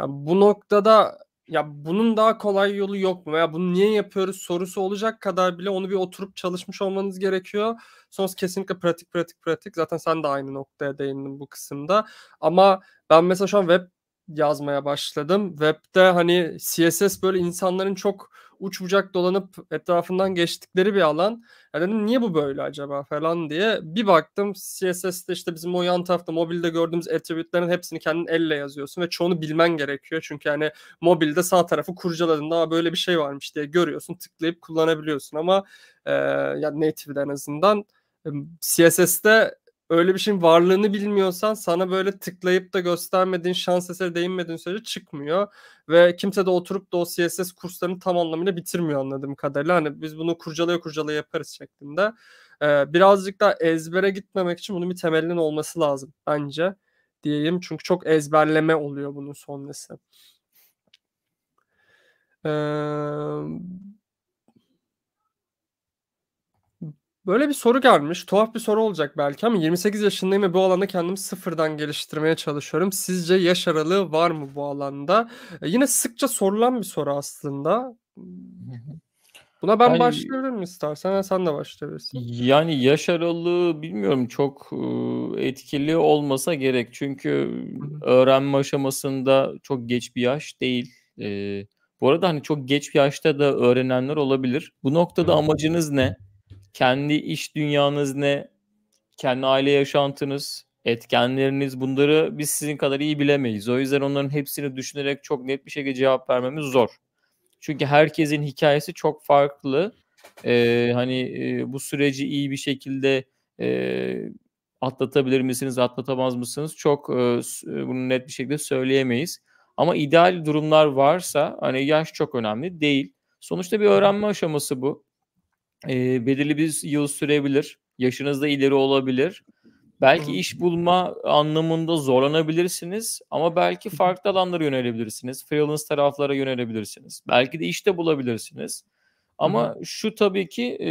Yani bu noktada ya bunun daha kolay yolu yok mu veya bunu niye yapıyoruz sorusu olacak kadar bile onu bir oturup çalışmış olmanız gerekiyor. Sonuç kesinlikle pratik pratik pratik. Zaten sen de aynı noktaya değindin bu kısımda. Ama ben mesela şu an web yazmaya başladım. Web'de hani CSS böyle insanların çok uç bucak dolanıp etrafından geçtikleri bir alan. Ya dedim niye bu böyle acaba falan diye. Bir baktım CSS'de işte bizim o yan tarafta mobilde gördüğümüz attribute'lerin hepsini kendin elle yazıyorsun ve çoğunu bilmen gerekiyor. Çünkü yani mobilde sağ tarafı kurcaladığında Aa, böyle bir şey varmış diye görüyorsun tıklayıp kullanabiliyorsun ama e, yani native'de en azından CSS'de öyle bir şeyin varlığını bilmiyorsan sana böyle tıklayıp da göstermediğin şans eseri değinmediğin sürece çıkmıyor. Ve kimse de oturup da o CSS kurslarını tam anlamıyla bitirmiyor anladığım kadarıyla. Hani biz bunu kurcalaya kurcalaya yaparız şeklinde. Ee, birazcık daha ezbere gitmemek için bunun bir temelinin olması lazım bence diyeyim. Çünkü çok ezberleme oluyor bunun sonrası. Ee, Böyle bir soru gelmiş. Tuhaf bir soru olacak belki ama 28 yaşındayım ve bu alanda kendimi sıfırdan geliştirmeye çalışıyorum. Sizce yaş aralığı var mı bu alanda? Ee, yine sıkça sorulan bir soru aslında. Buna ben yani, başlayabilirim istersen. Sen de başlayabilirsin. Yani yaş aralığı bilmiyorum çok etkili olmasa gerek. Çünkü öğrenme aşamasında çok geç bir yaş değil. Ee, bu arada hani çok geç bir yaşta da öğrenenler olabilir. Bu noktada amacınız ne? kendi iş dünyanız ne, kendi aile yaşantınız, etkenleriniz bunları biz sizin kadar iyi bilemeyiz. O yüzden onların hepsini düşünerek çok net bir şekilde cevap vermemiz zor. Çünkü herkesin hikayesi çok farklı. Ee, hani e, bu süreci iyi bir şekilde e, atlatabilir misiniz, atlatamaz mısınız? Çok e, e bunu net bir şekilde söyleyemeyiz. Ama ideal durumlar varsa hani yaş çok önemli değil. Sonuçta bir öğrenme aşaması bu e, belirli bir yıl sürebilir. Yaşınız da ileri olabilir. Belki iş bulma anlamında zorlanabilirsiniz ama belki farklı alanlara yönelebilirsiniz. Freelance taraflara yönelebilirsiniz. Belki de işte bulabilirsiniz. Ama şu tabii ki e,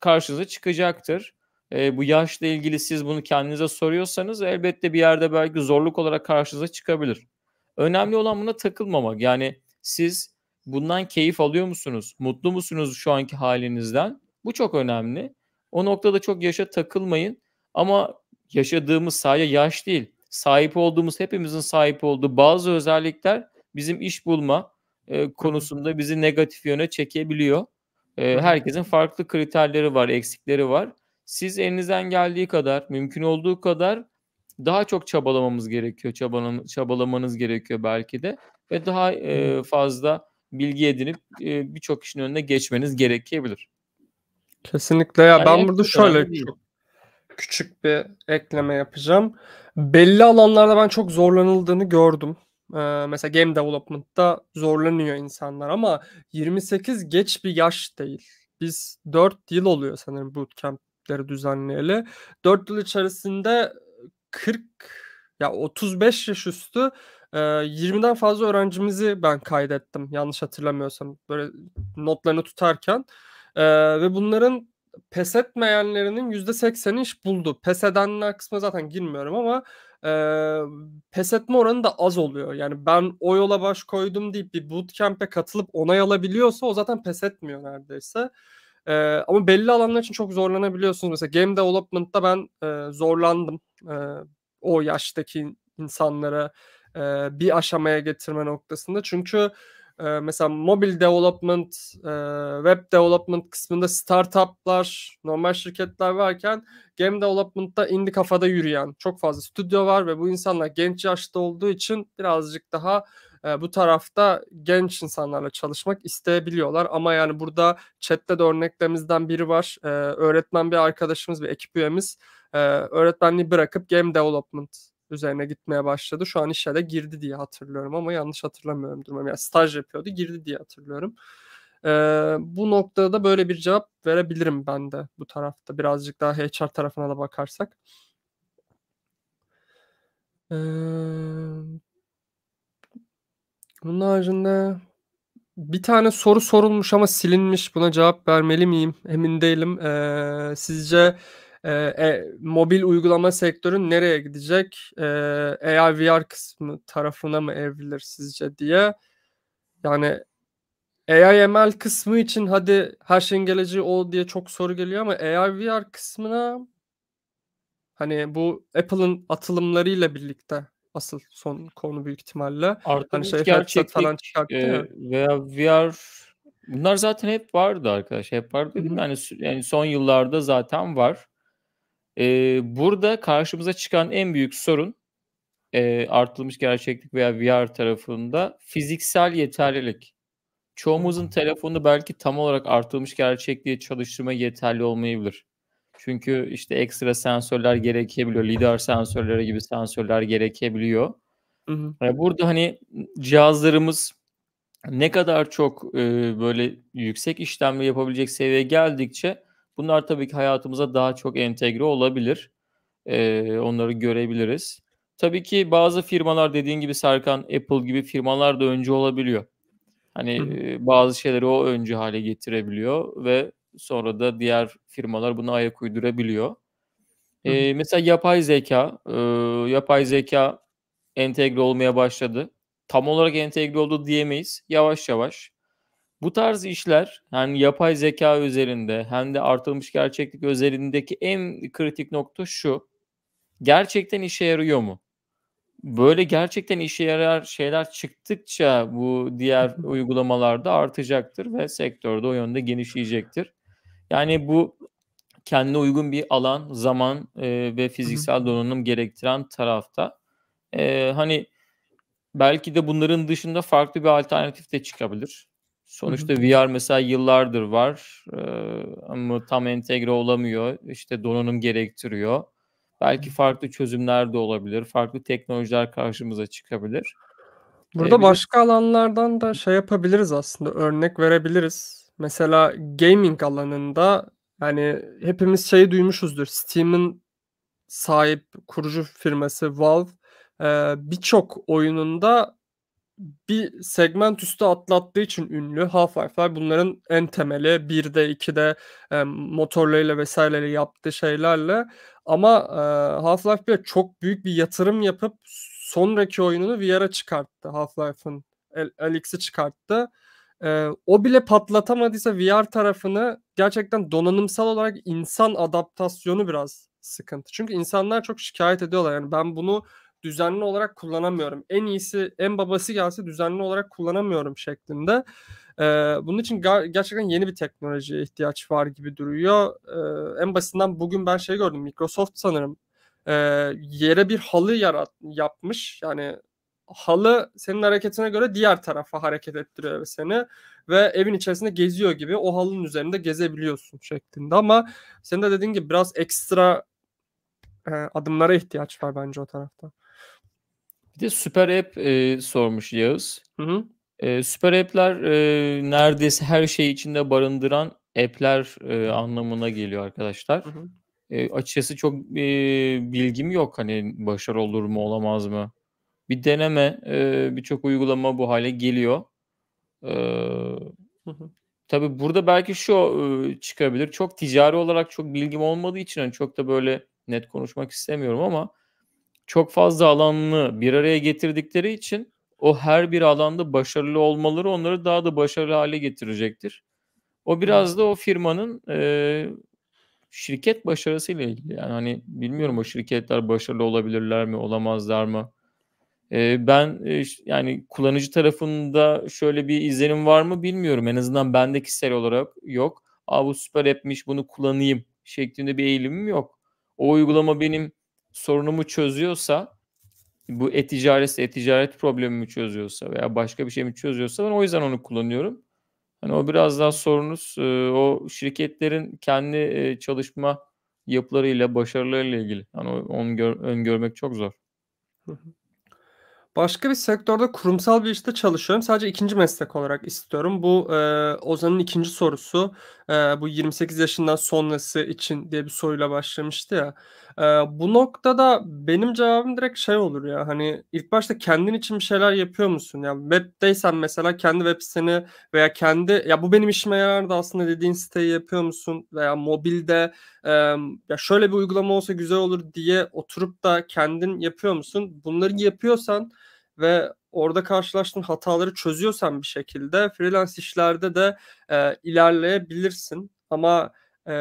karşınıza çıkacaktır. E, bu yaşla ilgili siz bunu kendinize soruyorsanız elbette bir yerde belki zorluk olarak karşınıza çıkabilir. Önemli olan buna takılmamak. Yani siz Bundan keyif alıyor musunuz? Mutlu musunuz şu anki halinizden? Bu çok önemli. O noktada çok yaşa takılmayın. Ama yaşadığımız sadece yaş değil. Sahip olduğumuz, hepimizin sahip olduğu bazı özellikler bizim iş bulma e, konusunda bizi negatif yöne çekebiliyor. E, herkesin farklı kriterleri var, eksikleri var. Siz elinizden geldiği kadar, mümkün olduğu kadar daha çok çabalamamız gerekiyor, çabalam çabalamanız gerekiyor belki de ve daha e, fazla bilgi edinip e, birçok kişinin önüne geçmeniz gerekebilir. Kesinlikle ya ben burada şöyle çok küçük bir ekleme yapacağım. Belli alanlarda ben çok zorlanıldığını gördüm. Ee, mesela game development'ta zorlanıyor insanlar ama 28 geç bir yaş değil. Biz 4 yıl oluyor sanırım bootcamp'leri düzenleyeli. 4 yıl içerisinde 40 ya 35 yaş üstü 20'den fazla öğrencimizi ben kaydettim yanlış hatırlamıyorsam böyle notlarını tutarken ve bunların pes etmeyenlerinin %80'i iş buldu. Pes edenler kısmına zaten girmiyorum ama e, pes etme oranı da az oluyor. Yani ben o yola baş koydum deyip bir bootcamp'e katılıp onay alabiliyorsa o zaten pes etmiyor neredeyse. E, ama belli alanlar için çok zorlanabiliyorsunuz. Mesela game development'ta ben e, zorlandım. E, o yaştaki insanlara e, bir aşamaya getirme noktasında. Çünkü e, mesela mobil development, e, web development kısmında startuplar, normal şirketler varken game development'ta indi kafada yürüyen çok fazla stüdyo var ve bu insanlar genç yaşta olduğu için birazcık daha e, bu tarafta genç insanlarla çalışmak isteyebiliyorlar. Ama yani burada chatte de örneklerimizden biri var. E, öğretmen bir arkadaşımız, bir ekip üyemiz e, öğretmenliği bırakıp game development üzerine gitmeye başladı. Şu an işe de girdi diye hatırlıyorum ama yanlış hatırlamıyorum durumum. Yani staj yapıyordu girdi diye hatırlıyorum. Ee, bu noktada da böyle bir cevap verebilirim ben de bu tarafta. Birazcık daha HR tarafına da bakarsak. Ee, bunun haricinde bir tane soru sorulmuş ama silinmiş. Buna cevap vermeli miyim? Emin değilim. Ee, sizce e, e, mobil uygulama sektörü nereye gidecek? E, ee, AI VR kısmı tarafına mı evrilir sizce diye. Yani AI ML kısmı için hadi her şeyin geleceği o diye çok soru geliyor ama AI VR kısmına hani bu Apple'ın atılımlarıyla birlikte asıl son konu büyük ihtimalle. Artık hani şey gerçeklik falan çıkarttı e, veya VR bunlar zaten hep vardı arkadaş. Hep vardı dedim. Yani, yani son yıllarda zaten var. E, burada karşımıza çıkan en büyük sorun e, artılmış gerçeklik veya VR tarafında fiziksel yeterlilik. Çoğumuzun telefonu belki tam olarak artılmış gerçekliği çalıştırma yeterli olmayabilir. Çünkü işte ekstra sensörler gerekebiliyor. Lidar sensörleri gibi sensörler gerekebiliyor. Hı hı. E, burada hani cihazlarımız ne kadar çok e, böyle yüksek işlemli yapabilecek seviyeye geldikçe Bunlar tabii ki hayatımıza daha çok entegre olabilir. Ee, onları görebiliriz. Tabii ki bazı firmalar dediğin gibi Serkan, Apple gibi firmalar da önce olabiliyor. Hani Hı. bazı şeyleri o önce hale getirebiliyor ve sonra da diğer firmalar buna ayak uydurabiliyor. Ee, mesela yapay zeka, e, yapay zeka entegre olmaya başladı. Tam olarak entegre oldu diyemeyiz. Yavaş yavaş bu tarz işler yani yapay zeka üzerinde hem de artılmış gerçeklik üzerindeki en kritik nokta şu. Gerçekten işe yarıyor mu? Böyle gerçekten işe yarar şeyler çıktıkça bu diğer uygulamalarda artacaktır ve sektörde o yönde genişleyecektir. Yani bu kendine uygun bir alan, zaman e, ve fiziksel donanım gerektiren tarafta. E, hani belki de bunların dışında farklı bir alternatif de çıkabilir. Sonuçta hı hı. VR mesela yıllardır var e, ama tam entegre olamıyor. İşte donanım gerektiriyor. Belki farklı çözümler de olabilir. Farklı teknolojiler karşımıza çıkabilir. Burada ee, başka alanlardan da şey yapabiliriz aslında. Örnek verebiliriz. Mesela gaming alanında yani hepimiz şeyi duymuşuzdur. Steam'in sahip kurucu firması Valve birçok oyununda bir segment üstü atlattığı için ünlü Half-Life'lar bunların en temeli 1'de 2'de e, motorlarıyla vesaireyle yaptığı şeylerle ama e, Half-Life 1'e çok büyük bir yatırım yapıp sonraki oyununu VR'a çıkarttı Half-Life'ın Alex'i çıkarttı. E, o bile patlatamadıysa VR tarafını gerçekten donanımsal olarak insan adaptasyonu biraz sıkıntı. Çünkü insanlar çok şikayet ediyorlar. Yani ben bunu düzenli olarak kullanamıyorum. En iyisi, en babası gelse düzenli olarak kullanamıyorum şeklinde. E, bunun için ga- gerçekten yeni bir teknolojiye ihtiyaç var gibi duruyor. E, en basından bugün ben şey gördüm. Microsoft sanırım e, yere bir halı yarat yapmış. Yani halı senin hareketine göre diğer tarafa hareket ettiriyor seni ve evin içerisinde geziyor gibi o halının üzerinde gezebiliyorsun şeklinde ama senin de dediğin gibi biraz ekstra e, adımlara ihtiyaç var bence o tarafta. Bir de süper app e, sormuş Yağız. Hı hı. E, süper app'ler e, neredeyse her şeyi içinde barındıran app'ler e, anlamına geliyor arkadaşlar. Hı hı. E, açıkçası çok e, bilgim yok hani başarı olur mu olamaz mı? Bir deneme e, birçok uygulama bu hale geliyor. E, hı hı. Tabii burada belki şu e, çıkabilir. Çok ticari olarak çok bilgim olmadığı için hani çok da böyle net konuşmak istemiyorum ama çok fazla alanını bir araya getirdikleri için o her bir alanda başarılı olmaları onları daha da başarılı hale getirecektir. O biraz da o firmanın e, şirket başarısıyla ilgili. Yani hani bilmiyorum o şirketler başarılı olabilirler mi, olamazlar mı? E, ben e, yani kullanıcı tarafında şöyle bir izlenim var mı bilmiyorum. En azından bende kişisel olarak yok. Aa bu süper etmiş bunu kullanayım şeklinde bir eğilimim yok. O uygulama benim sorunumu çözüyorsa bu e-ticaret e-ticaret problemimi çözüyorsa veya başka bir şey mi çözüyorsa ben o yüzden onu kullanıyorum. Hani o biraz daha sorunuz e, o şirketlerin kendi e, çalışma yapılarıyla, başarılarıyla ilgili. Hani onu gör, öngörmek çok zor. Başka bir sektörde kurumsal bir işte çalışıyorum. Sadece ikinci meslek olarak istiyorum. Bu e, Ozan'ın ikinci sorusu. E, bu 28 yaşından sonrası için diye bir soruyla başlamıştı ya. Ee, bu noktada benim cevabım direkt şey olur ya hani ilk başta kendin için bir şeyler yapıyor musun? Ya yani webdeysen mesela kendi web siteni veya kendi ya bu benim işime yarardı aslında dediğin siteyi yapıyor musun? Veya mobilde e, ya şöyle bir uygulama olsa güzel olur diye oturup da kendin yapıyor musun? Bunları yapıyorsan ve orada karşılaştığın hataları çözüyorsan bir şekilde freelance işlerde de e, ilerleyebilirsin. Ama e,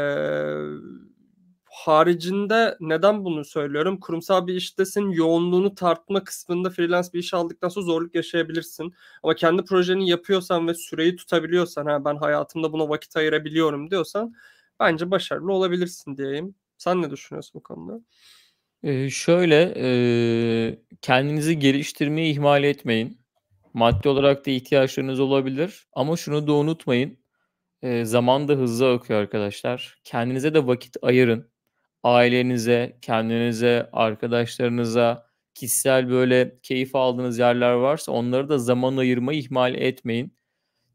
haricinde neden bunu söylüyorum? Kurumsal bir iştesin yoğunluğunu tartma kısmında freelance bir iş aldıktan sonra zorluk yaşayabilirsin. Ama kendi projeni yapıyorsan ve süreyi tutabiliyorsan ha ben hayatımda buna vakit ayırabiliyorum diyorsan bence başarılı olabilirsin diyeyim. Sen ne düşünüyorsun bu konuda? Ee, şöyle e, kendinizi geliştirmeyi ihmal etmeyin. Maddi olarak da ihtiyaçlarınız olabilir ama şunu da unutmayın. E, zaman da hızlı akıyor arkadaşlar. Kendinize de vakit ayırın ailenize, kendinize, arkadaşlarınıza, kişisel böyle keyif aldığınız yerler varsa onları da zaman ayırmayı ihmal etmeyin.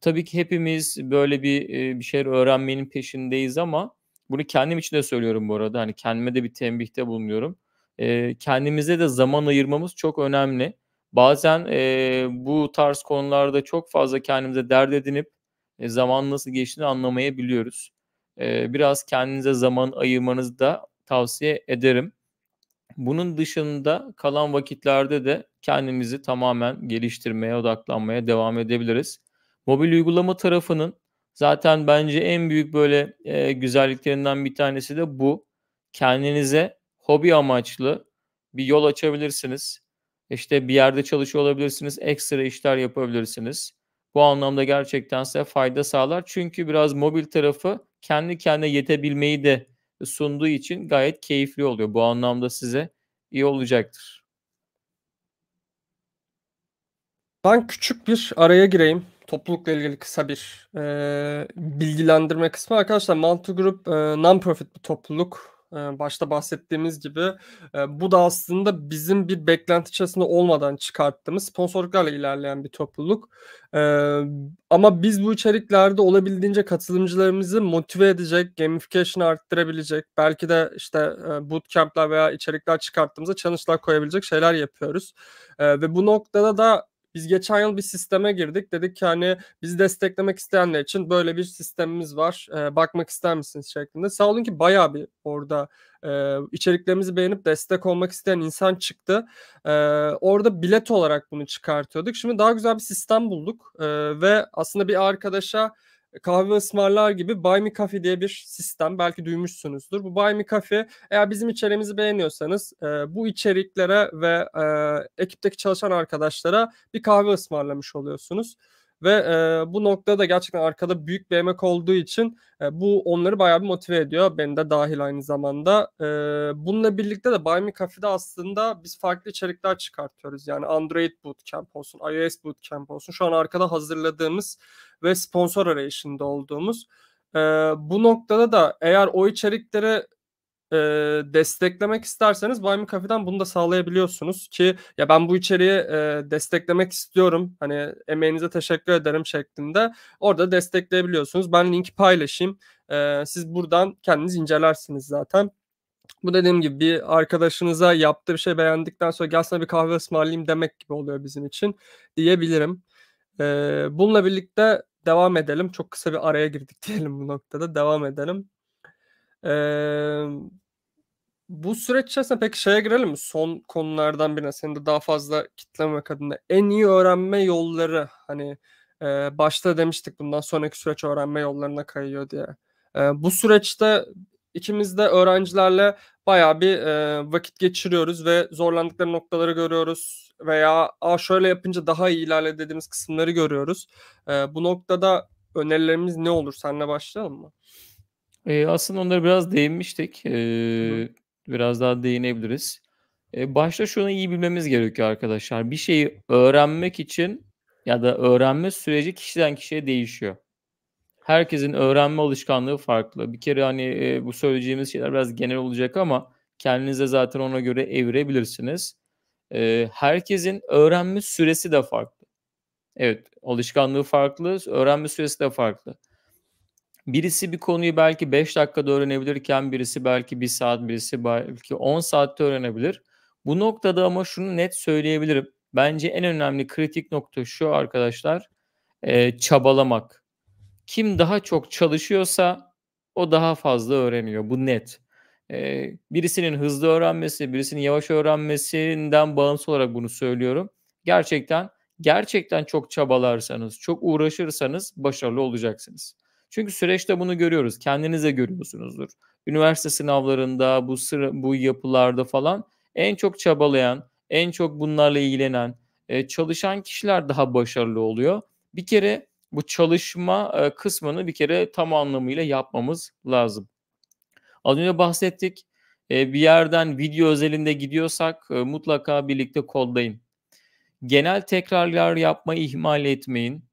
Tabii ki hepimiz böyle bir e, bir şeyler öğrenmenin peşindeyiz ama bunu kendim için de söylüyorum bu arada. Hani kendime de bir tembihte bulunuyorum. E, kendimize de zaman ayırmamız çok önemli. Bazen e, bu tarz konularda çok fazla kendimize dert edinip zaman nasıl geçtiğini anlamayabiliyoruz. biraz kendinize zaman ayırmanız da tavsiye ederim. Bunun dışında kalan vakitlerde de kendimizi tamamen geliştirmeye, odaklanmaya devam edebiliriz. Mobil uygulama tarafının zaten bence en büyük böyle e, güzelliklerinden bir tanesi de bu. Kendinize hobi amaçlı bir yol açabilirsiniz. İşte bir yerde çalışıyor olabilirsiniz, ekstra işler yapabilirsiniz. Bu anlamda gerçekten size fayda sağlar. Çünkü biraz mobil tarafı kendi kendine yetebilmeyi de sunduğu için gayet keyifli oluyor. Bu anlamda size iyi olacaktır. Ben küçük bir araya gireyim. Toplulukla ilgili kısa bir e, bilgilendirme kısmı. Arkadaşlar Mantu Group e, non-profit bir topluluk başta bahsettiğimiz gibi bu da aslında bizim bir beklenti içerisinde olmadan çıkarttığımız sponsorluklarla ilerleyen bir topluluk. Ama biz bu içeriklerde olabildiğince katılımcılarımızı motive edecek, gamification'ı arttırabilecek, belki de işte bootcamp'ler veya içerikler çıkarttığımızda challenge'lar koyabilecek şeyler yapıyoruz. Ve bu noktada da biz geçen yıl bir sisteme girdik. Dedik ki hani bizi desteklemek isteyenler için böyle bir sistemimiz var. E, bakmak ister misiniz şeklinde. Sağ olun ki bayağı bir orada e, içeriklerimizi beğenip destek olmak isteyen insan çıktı. E, orada bilet olarak bunu çıkartıyorduk. Şimdi daha güzel bir sistem bulduk. E, ve aslında bir arkadaşa kahve ısmarlar gibi Buy Me Coffee diye bir sistem. Belki duymuşsunuzdur. Bu Buy Me Coffee eğer bizim içeriğimizi beğeniyorsanız e, bu içeriklere ve e, ekipteki çalışan arkadaşlara bir kahve ısmarlamış oluyorsunuz. Ve e, bu noktada gerçekten arkada büyük bir emek olduğu için e, bu onları bayağı bir motive ediyor. Beni de dahil aynı zamanda. E, bununla birlikte de Buy Me Coffee'de aslında biz farklı içerikler çıkartıyoruz. Yani Android Bootcamp olsun, iOS Bootcamp olsun. Şu an arkada hazırladığımız ve sponsor arayışında olduğumuz. E, bu noktada da eğer o içeriklere e, desteklemek isterseniz Buy Me Coffee'den bunu da sağlayabiliyorsunuz ki ya ben bu içeriği e, desteklemek istiyorum hani emeğinize teşekkür ederim şeklinde orada destekleyebiliyorsunuz. Ben linki paylaşayım. E, siz buradan kendiniz incelersiniz zaten. Bu dediğim gibi bir arkadaşınıza yaptığı bir şey beğendikten sonra gel sana bir kahve ısmarlayayım demek gibi oluyor bizim için diyebilirim. Ee, bununla birlikte devam edelim. Çok kısa bir araya girdik diyelim bu noktada. Devam edelim. Ee, bu süreç içerisinde peki şeye girelim mi? Son konulardan birine senin de daha fazla kitlememek adına. En iyi öğrenme yolları hani e, başta demiştik bundan sonraki süreç öğrenme yollarına kayıyor diye. E, bu süreçte ikimiz de öğrencilerle bayağı bir e, vakit geçiriyoruz ve zorlandıkları noktaları görüyoruz veya a şöyle yapınca daha iyi ilerle dediğimiz kısımları görüyoruz. E, bu noktada önerilerimiz ne olur? Senle başlayalım mı? Eee, aslında onları biraz değinmiştik. Eee, biraz daha değinebiliriz. Eee, başta şunu iyi bilmemiz gerekiyor arkadaşlar. Bir şeyi öğrenmek için ya da öğrenme süreci kişiden kişiye değişiyor. Herkesin öğrenme alışkanlığı farklı. Bir kere hani, eee, bu söyleyeceğimiz şeyler biraz genel olacak ama kendinize zaten ona göre evirebilirsiniz. Eee, herkesin öğrenme süresi de farklı. Evet, alışkanlığı farklı, öğrenme süresi de farklı birisi bir konuyu belki 5 dakikada öğrenebilirken birisi belki 1 saat, birisi belki 10 saatte öğrenebilir. Bu noktada ama şunu net söyleyebilirim. Bence en önemli kritik nokta şu arkadaşlar. E, çabalamak. Kim daha çok çalışıyorsa o daha fazla öğreniyor. Bu net. E, birisinin hızlı öğrenmesi, birisinin yavaş öğrenmesinden bağımsız olarak bunu söylüyorum. Gerçekten gerçekten çok çabalarsanız, çok uğraşırsanız başarılı olacaksınız. Çünkü süreçte bunu görüyoruz. Kendinize görüyorsunuzdur. Üniversite sınavlarında, bu sıra, bu yapılarda falan en çok çabalayan, en çok bunlarla ilgilenen, e, çalışan kişiler daha başarılı oluyor. Bir kere bu çalışma e, kısmını bir kere tam anlamıyla yapmamız lazım. Az önce bahsettik. E, bir yerden video özelinde gidiyorsak mutlaka birlikte kodlayın. Genel tekrarlar yapmayı ihmal etmeyin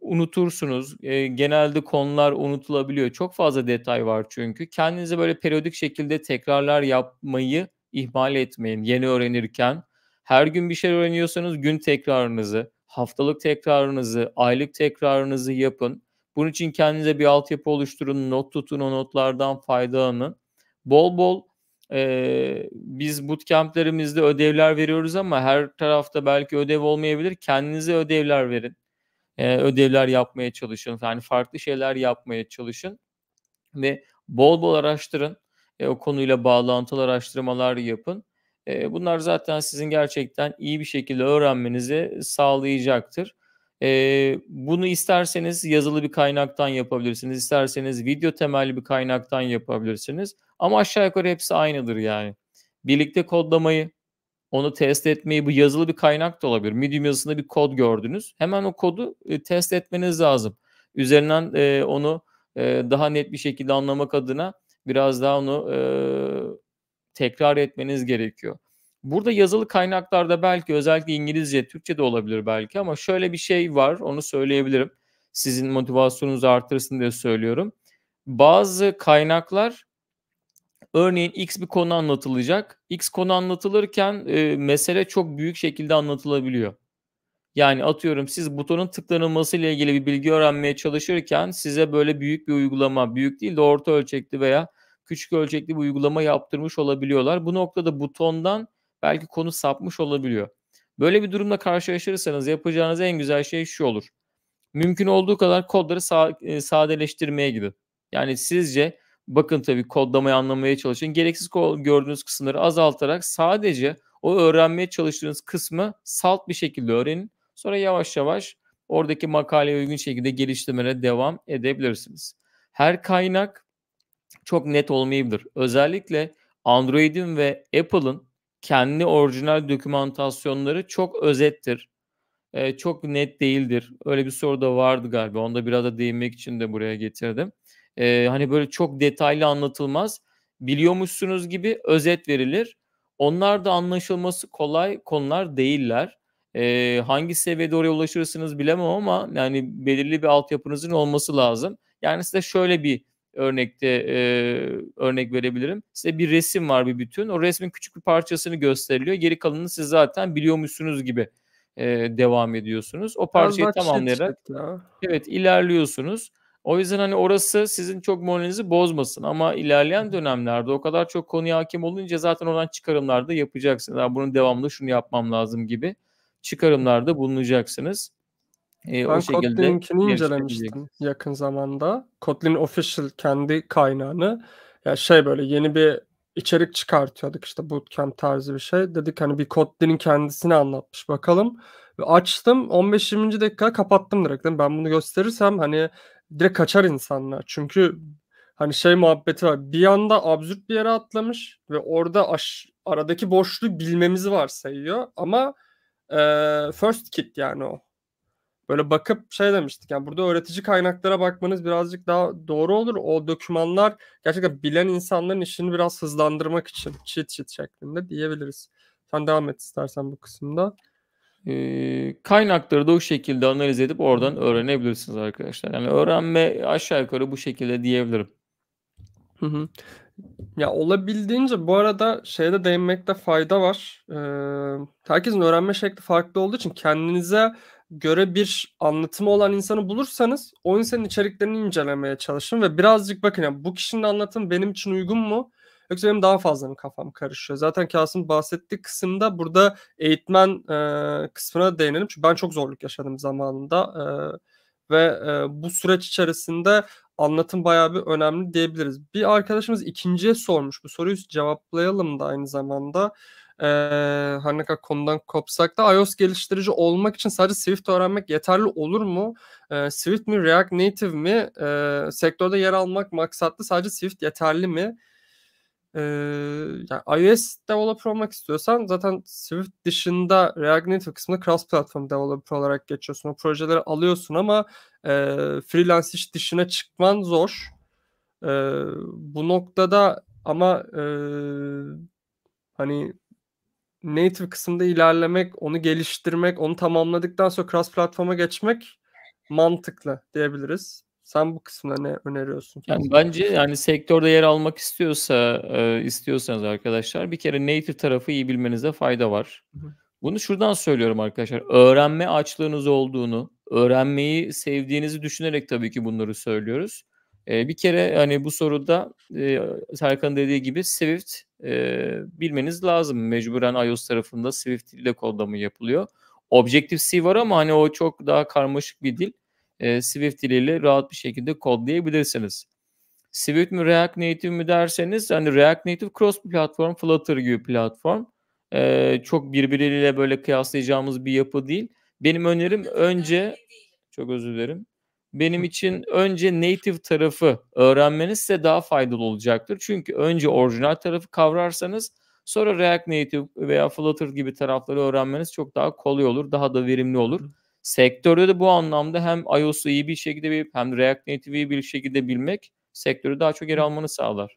unutursunuz. E, genelde konular unutulabiliyor. Çok fazla detay var çünkü. Kendinize böyle periyodik şekilde tekrarlar yapmayı ihmal etmeyin. Yeni öğrenirken her gün bir şey öğreniyorsanız gün tekrarınızı, haftalık tekrarınızı, aylık tekrarınızı yapın. Bunun için kendinize bir altyapı oluşturun, not tutun, o notlardan faydalanın. Bol bol e, biz bootcamplerimizde ödevler veriyoruz ama her tarafta belki ödev olmayabilir. Kendinize ödevler verin e, ödevler yapmaya çalışın. Yani farklı şeyler yapmaya çalışın ve bol bol araştırın. E, o konuyla bağlantılı araştırmalar yapın. E, bunlar zaten sizin gerçekten iyi bir şekilde öğrenmenizi sağlayacaktır. E, bunu isterseniz yazılı bir kaynaktan yapabilirsiniz, isterseniz video temelli bir kaynaktan yapabilirsiniz. Ama aşağı yukarı hepsi aynıdır yani. Birlikte kodlamayı, onu test etmeyi bu yazılı bir kaynak da olabilir. Medium yazısında bir kod gördünüz. Hemen o kodu e, test etmeniz lazım. Üzerinden e, onu e, daha net bir şekilde anlamak adına biraz daha onu tekrar etmeniz gerekiyor. Burada yazılı kaynaklarda belki özellikle İngilizce, Türkçe de olabilir belki ama şöyle bir şey var onu söyleyebilirim. Sizin motivasyonunuzu artırsın diye söylüyorum. Bazı kaynaklar Örneğin X bir konu anlatılacak. X konu anlatılırken e, mesele çok büyük şekilde anlatılabiliyor. Yani atıyorum siz butonun tıklanılması ile ilgili bir bilgi öğrenmeye çalışırken size böyle büyük bir uygulama, büyük değil de orta ölçekli veya küçük ölçekli bir uygulama yaptırmış olabiliyorlar. Bu noktada butondan belki konu sapmış olabiliyor. Böyle bir durumla karşılaşırsanız yapacağınız en güzel şey şu olur. Mümkün olduğu kadar kodları sa- e, sadeleştirmeye gidin. Yani sizce bakın tabii kodlamayı anlamaya çalışın. Gereksiz gördüğünüz kısımları azaltarak sadece o öğrenmeye çalıştığınız kısmı salt bir şekilde öğrenin. Sonra yavaş yavaş oradaki makaleye uygun şekilde geliştirmeye devam edebilirsiniz. Her kaynak çok net olmayabilir. Özellikle Android'in ve Apple'ın kendi orijinal dokümantasyonları çok özettir. Ee, çok net değildir. Öyle bir soru da vardı galiba. Onda biraz da değinmek için de buraya getirdim e, hani böyle çok detaylı anlatılmaz. Biliyormuşsunuz gibi özet verilir. Onlar da anlaşılması kolay konular değiller. E, hangi seviyede oraya ulaşırsınız bilemem ama yani belirli bir altyapınızın olması lazım. Yani size şöyle bir örnekte e, örnek verebilirim. Size bir resim var bir bütün. O resmin küçük bir parçasını gösteriliyor. Geri kalanını siz zaten biliyormuşsunuz gibi e, devam ediyorsunuz. O parçayı tamamlayarak evet ilerliyorsunuz. O yüzden hani orası sizin çok moralinizi bozmasın ama ilerleyen dönemlerde o kadar çok konuya hakim olunca zaten oradan çıkarımlar da yapacaksınız. Yani bunun devamlı şunu yapmam lazım gibi çıkarımlarda bulunacaksınız. Ee, ben o Kotlin'inkini incelemiştim yakın zamanda. Kotlin Official kendi kaynağını ya yani şey böyle yeni bir içerik çıkartıyorduk işte bootcamp tarzı bir şey. Dedik hani bir Kotlin'in kendisini anlatmış bakalım. Ve açtım 15-20. dakika kapattım direkt. Ben bunu gösterirsem hani direkt kaçar insanlar. Çünkü hani şey muhabbeti var. Bir anda absürt bir yere atlamış ve orada aş aradaki boşluğu bilmemizi varsayıyor. Ama e, first kit yani o. Böyle bakıp şey demiştik yani burada öğretici kaynaklara bakmanız birazcık daha doğru olur. O dokümanlar gerçekten bilen insanların işini biraz hızlandırmak için cheat sheet şeklinde diyebiliriz. Sen devam et istersen bu kısımda. Ee, kaynakları da o şekilde analiz edip oradan öğrenebilirsiniz arkadaşlar. Yani öğrenme aşağı yukarı bu şekilde diyebilirim. Hı hı. Ya olabildiğince bu arada şeyde değinmekte fayda var. Ee, herkesin öğrenme şekli farklı olduğu için kendinize göre bir anlatımı olan insanı bulursanız o insanın içeriklerini incelemeye çalışın ve birazcık bakın ya bu kişinin anlatımı benim için uygun mu? Yoksa benim daha fazla mı kafam karışıyor? Zaten Kasım bahsettiği kısımda burada eğitmen e, kısmına değinelim. Çünkü ben çok zorluk yaşadım zamanında. E, ve e, bu süreç içerisinde anlatım bayağı bir önemli diyebiliriz. Bir arkadaşımız ikinciye sormuş. Bu soruyu cevaplayalım da aynı zamanda. E, her ne kadar konudan kopsak da iOS geliştirici olmak için sadece Swift öğrenmek yeterli olur mu? E, Swift mi, React Native mi? E, sektörde yer almak maksatlı sadece Swift yeterli mi? Ee, yani iOS developer olmak istiyorsan zaten Swift dışında React Native kısmında cross platform developer olarak geçiyorsun. O projeleri alıyorsun ama e, freelance iş dışına çıkman zor. E, bu noktada ama e, hani native kısımda ilerlemek, onu geliştirmek, onu tamamladıktan sonra cross platform'a geçmek mantıklı diyebiliriz. Sen bu kısmına ne öneriyorsun? Yani bence yani sektörde yer almak istiyorsa e, istiyorsanız arkadaşlar bir kere native tarafı iyi bilmenize fayda var. Bunu şuradan söylüyorum arkadaşlar. Öğrenme açlığınız olduğunu, öğrenmeyi sevdiğinizi düşünerek tabii ki bunları söylüyoruz. E, bir kere hani bu soruda e, Serkan dediği gibi Swift e, bilmeniz lazım. Mecburen iOS tarafında Swift ile kodlama yapılıyor. Objective-C var ama hani o çok daha karmaşık bir dil e, Swift diliyle rahat bir şekilde kodlayabilirsiniz. Swift mi React Native mi derseniz hani React Native cross platform Flutter gibi platform. E, çok birbiriyle böyle kıyaslayacağımız bir yapı değil. Benim önerim önce şey çok özür dilerim. Benim için önce native tarafı öğrenmeniz size daha faydalı olacaktır. Çünkü önce orijinal tarafı kavrarsanız sonra React Native veya Flutter gibi tarafları öğrenmeniz çok daha kolay olur, daha da verimli olur. Sektörde de bu anlamda hem iOS'u iyi bir şekilde bilip hem React Native'i bir şekilde bilmek sektörü daha çok yer almanı sağlar.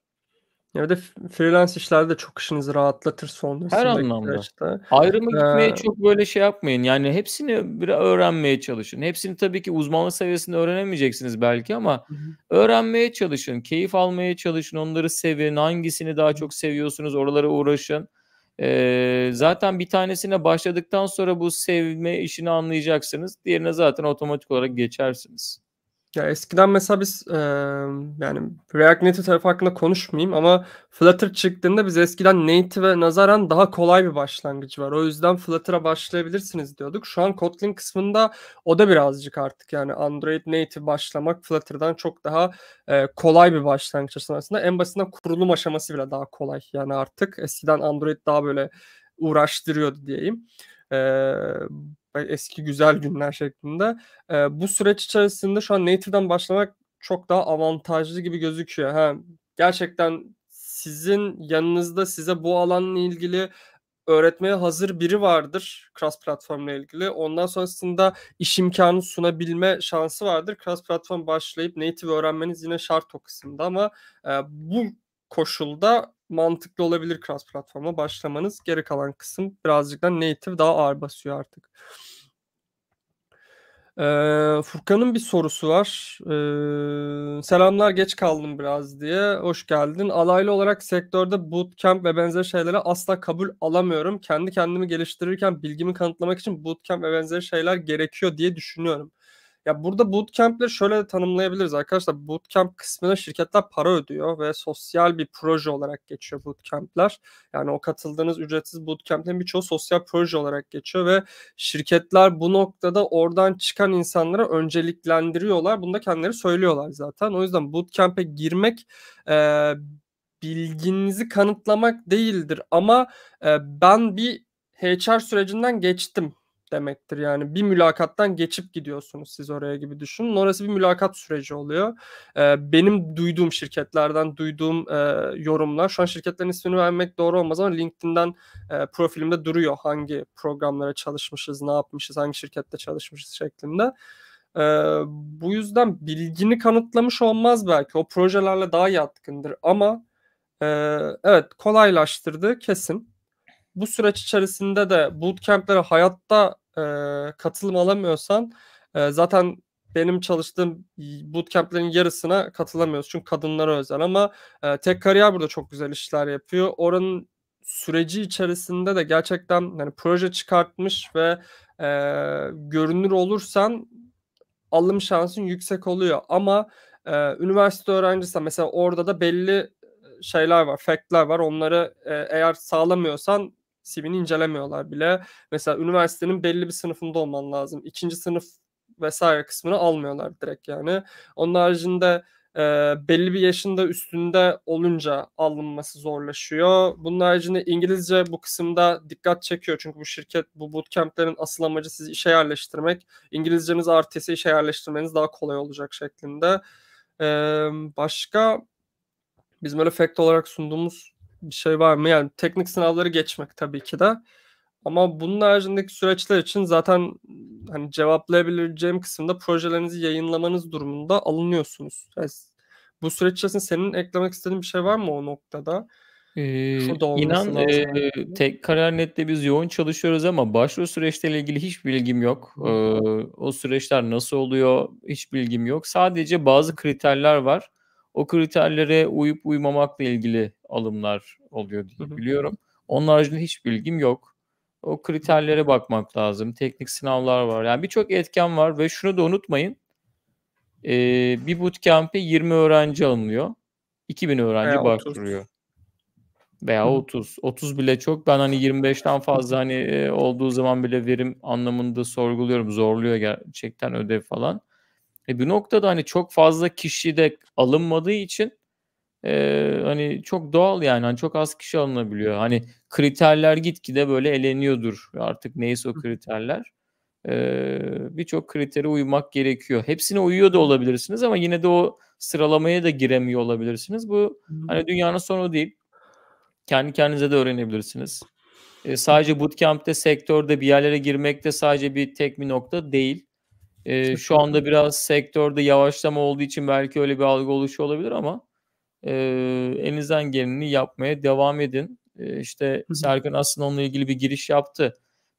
Ya da freelance işlerde çok işinizi rahatlatır sonrasında. Her anlamda. Işte. Ayrımı gitmeye çok böyle şey yapmayın. Yani hepsini biraz öğrenmeye çalışın. Hepsini tabii ki uzmanlık seviyesinde öğrenemeyeceksiniz belki ama Hı-hı. öğrenmeye çalışın. Keyif almaya çalışın. Onları sevin. Hangisini daha çok seviyorsunuz? Oralara uğraşın. E, zaten bir tanesine başladıktan sonra bu sevme işini anlayacaksınız. Diğerine zaten otomatik olarak geçersiniz. Ya eskiden mesela biz eee, yani React Native tarafı hakkında konuşmayayım ama Flutter çıktığında biz eskiden Native'e nazaran daha kolay bir başlangıcı var. O yüzden Flutter'a başlayabilirsiniz diyorduk. Şu an Kotlin kısmında o da birazcık artık yani Android Native başlamak Flutter'dan çok daha eee, kolay bir başlangıç aslında. En basitinden kurulum aşaması bile daha kolay yani artık. Eskiden Android daha böyle uğraştırıyordu diyeyim. Eee eski güzel günler şeklinde. E, bu süreç içerisinde şu an native'den başlamak çok daha avantajlı gibi gözüküyor. Ha, gerçekten sizin yanınızda size bu alanla ilgili öğretmeye hazır biri vardır cross platformla ilgili. Ondan sonrasında iş imkanı sunabilme şansı vardır. Cross platform başlayıp native öğrenmeniz yine şart o kısımda ama e, bu koşulda mantıklı olabilir cross platforma başlamanız. Geri kalan kısım birazcık da native daha ağır basıyor artık. Ee, Furkan'ın bir sorusu var. Ee, selamlar geç kaldım biraz diye. Hoş geldin. Alaylı olarak sektörde bootcamp ve benzer şeylere asla kabul alamıyorum. Kendi kendimi geliştirirken bilgimi kanıtlamak için bootcamp ve benzer şeyler gerekiyor diye düşünüyorum. Ya burada bootcamp'leri şöyle de tanımlayabiliriz arkadaşlar. Bootcamp kısmına şirketler para ödüyor ve sosyal bir proje olarak geçiyor bootcamp'ler. Yani o katıldığınız ücretsiz bootcamp'lerin birçoğu sosyal proje olarak geçiyor ve şirketler bu noktada oradan çıkan insanlara önceliklendiriyorlar. Bunu da kendileri söylüyorlar zaten. O yüzden bootcamp'e girmek e, bilginizi kanıtlamak değildir ama e, ben bir HR sürecinden geçtim demektir. Yani bir mülakattan geçip gidiyorsunuz siz oraya gibi düşünün. Orası bir mülakat süreci oluyor. Ee, benim duyduğum şirketlerden duyduğum e, yorumlar. Şu an şirketlerin ismini vermek doğru olmaz ama LinkedIn'den e, profilimde duruyor hangi programlara çalışmışız, ne yapmışız, hangi şirkette çalışmışız şeklinde. Ee, bu yüzden bilgini kanıtlamış olmaz belki. O projelerle daha yatkındır ama e, evet kolaylaştırdı kesin bu süreç içerisinde de bootcamp'lere hayatta e, katılım alamıyorsan e, zaten benim çalıştığım bootcamp'lerin yarısına katılamıyoruz. Çünkü kadınlara özel ama e, tek kariyer burada çok güzel işler yapıyor. Oranın süreci içerisinde de gerçekten yani proje çıkartmış ve e, görünür olursan alım şansın yüksek oluyor. Ama e, üniversite öğrencisi mesela orada da belli şeyler var, factler var. Onları e, eğer sağlamıyorsan CV'ni incelemiyorlar bile. Mesela üniversitenin belli bir sınıfında olman lazım. İkinci sınıf vesaire kısmını almıyorlar direkt yani. Onun haricinde e, belli bir yaşında üstünde olunca alınması zorlaşıyor. Bunun haricinde İngilizce bu kısımda dikkat çekiyor. Çünkü bu şirket, bu bootcamplerin asıl amacı sizi işe yerleştirmek. İngilizceniz artıysa işe yerleştirmeniz daha kolay olacak şeklinde. E, başka bizim öyle fact olarak sunduğumuz bir şey var mı? Yani teknik sınavları geçmek tabii ki de. Ama bunun haricindeki süreçler için zaten hani cevaplayabileceğim kısımda projelerinizi yayınlamanız durumunda alınıyorsunuz. Yani bu süreç içerisinde senin eklemek istediğin bir şey var mı o noktada? Ee, inan e, tek karar nette biz yoğun çalışıyoruz ama başvuru süreçleriyle ilgili hiç bilgim yok. Ee, o süreçler nasıl oluyor hiç bilgim yok. Sadece bazı kriterler var o kriterlere uyup uymamakla ilgili alımlar oluyor diye biliyorum. Onun haricinde hiç bilgim yok. O kriterlere bakmak lazım. Teknik sınavlar var. Yani birçok etken var ve şunu da unutmayın. Ee, bir bootcamp'e 20 öğrenci alınıyor. 2000 öğrenci Veya başvuruyor. 30. Veya Hı. 30. 30 bile çok. Ben hani 25'ten fazla hani olduğu zaman bile verim anlamında sorguluyorum. Zorluyor gerçekten ödev falan. E bir noktada hani çok fazla kişi de alınmadığı için e, hani çok doğal yani hani çok az kişi alınabiliyor. Hani kriterler gitgide böyle eleniyordur artık neyse o kriterler. E, Birçok kritere uymak gerekiyor. Hepsine uyuyor da olabilirsiniz ama yine de o sıralamaya da giremiyor olabilirsiniz. Bu hani dünyanın sonu değil. Kendi kendinize de öğrenebilirsiniz. E, sadece bootcamp'te sektörde bir yerlere girmek de sadece bir tek bir nokta değil. E, şu anda biraz sektörde yavaşlama olduğu için belki öyle bir algı oluşuyor olabilir ama e, elinizden geleni yapmaya devam edin. E, işte Serkan aslında onunla ilgili bir giriş yaptı.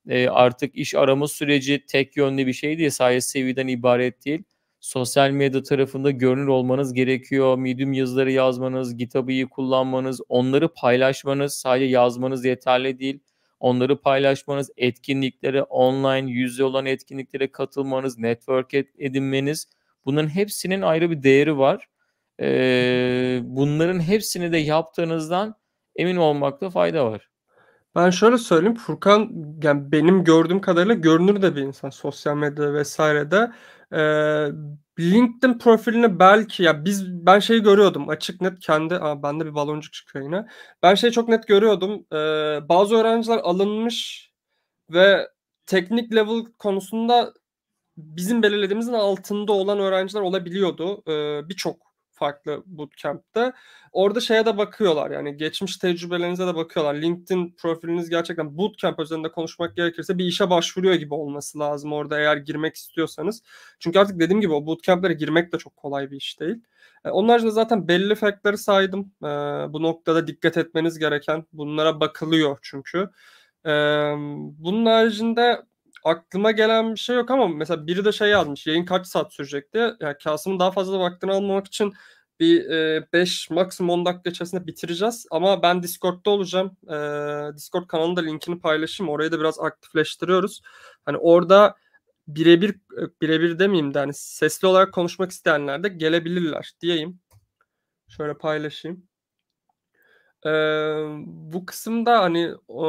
E, artık iş arama süreci tek yönlü bir şey değil. Sadece seviyeden ibaret değil. Sosyal medya tarafında görünür olmanız gerekiyor. Medium yazıları yazmanız, GitHub'ı kullanmanız, onları paylaşmanız sadece yazmanız yeterli değil Onları paylaşmanız, etkinliklere, online yüzde olan etkinliklere katılmanız, network edinmeniz bunların hepsinin ayrı bir değeri var. Ee, bunların hepsini de yaptığınızdan emin olmakta fayda var. Ben şöyle söyleyeyim Furkan yani benim gördüğüm kadarıyla görünür de bir insan sosyal medyada vesairede e, LinkedIn profiline belki ya biz ben şeyi görüyordum açık net kendi aa, bende bir baloncuk çıkıyor yine. Ben şeyi çok net görüyordum. E, bazı öğrenciler alınmış ve teknik level konusunda bizim belirlediğimizin altında olan öğrenciler olabiliyordu. E, Birçok farklı bootcamp'te. Orada şeye de bakıyorlar yani geçmiş tecrübelerinize de bakıyorlar. LinkedIn profiliniz gerçekten bootcamp üzerinde konuşmak gerekirse bir işe başvuruyor gibi olması lazım orada eğer girmek istiyorsanız. Çünkü artık dediğim gibi o bootcamp'lere girmek de çok kolay bir iş değil. E, onun haricinde zaten belli fact'ları saydım. Ee, bu noktada dikkat etmeniz gereken bunlara bakılıyor çünkü. Ee, bunun haricinde aklıma gelen bir şey yok ama mesela biri de şey yazmış. Yayın kaç saat sürecekti? Yani Kasım'ın daha fazla vaktini almamak için bir 5 e, maksimum 10 dakika içerisinde bitireceğiz. Ama ben Discord'da olacağım. E, Discord kanalında linkini paylaşayım. Orayı da biraz aktifleştiriyoruz. Hani orada birebir birebir demeyeyim de hani sesli olarak konuşmak isteyenler de gelebilirler diyeyim. Şöyle paylaşayım e, bu kısımda hani e,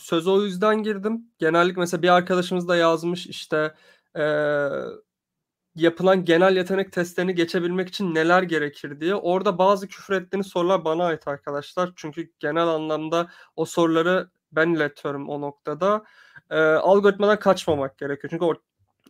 söze o yüzden girdim. Genellikle mesela bir arkadaşımız da yazmış işte e, yapılan genel yetenek testlerini geçebilmek için neler gerekir diye. Orada bazı küfür ettiğini sorular bana ait arkadaşlar. Çünkü genel anlamda o soruları ben iletiyorum o noktada. E, algoritmadan kaçmamak gerekiyor. Çünkü o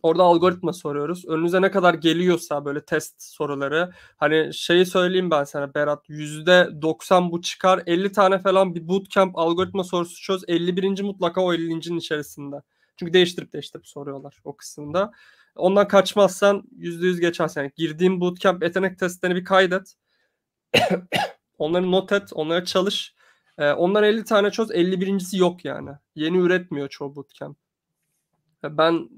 Orada algoritma soruyoruz. Önünüze ne kadar geliyorsa böyle test soruları. Hani şeyi söyleyeyim ben sana Berat. yüzde %90 bu çıkar. 50 tane falan bir bootcamp algoritma sorusu çöz. 51. mutlaka o 50.'nin içerisinde. Çünkü değiştirip değiştirip soruyorlar o kısımda. Ondan kaçmazsan yüzde yüz geçersin. Yani girdiğin bootcamp yetenek testlerini bir kaydet. Onları not et. Onlara çalış. Ee, ondan 50 tane çöz. 51.si yok yani. Yeni üretmiyor çoğu bootcamp. Ben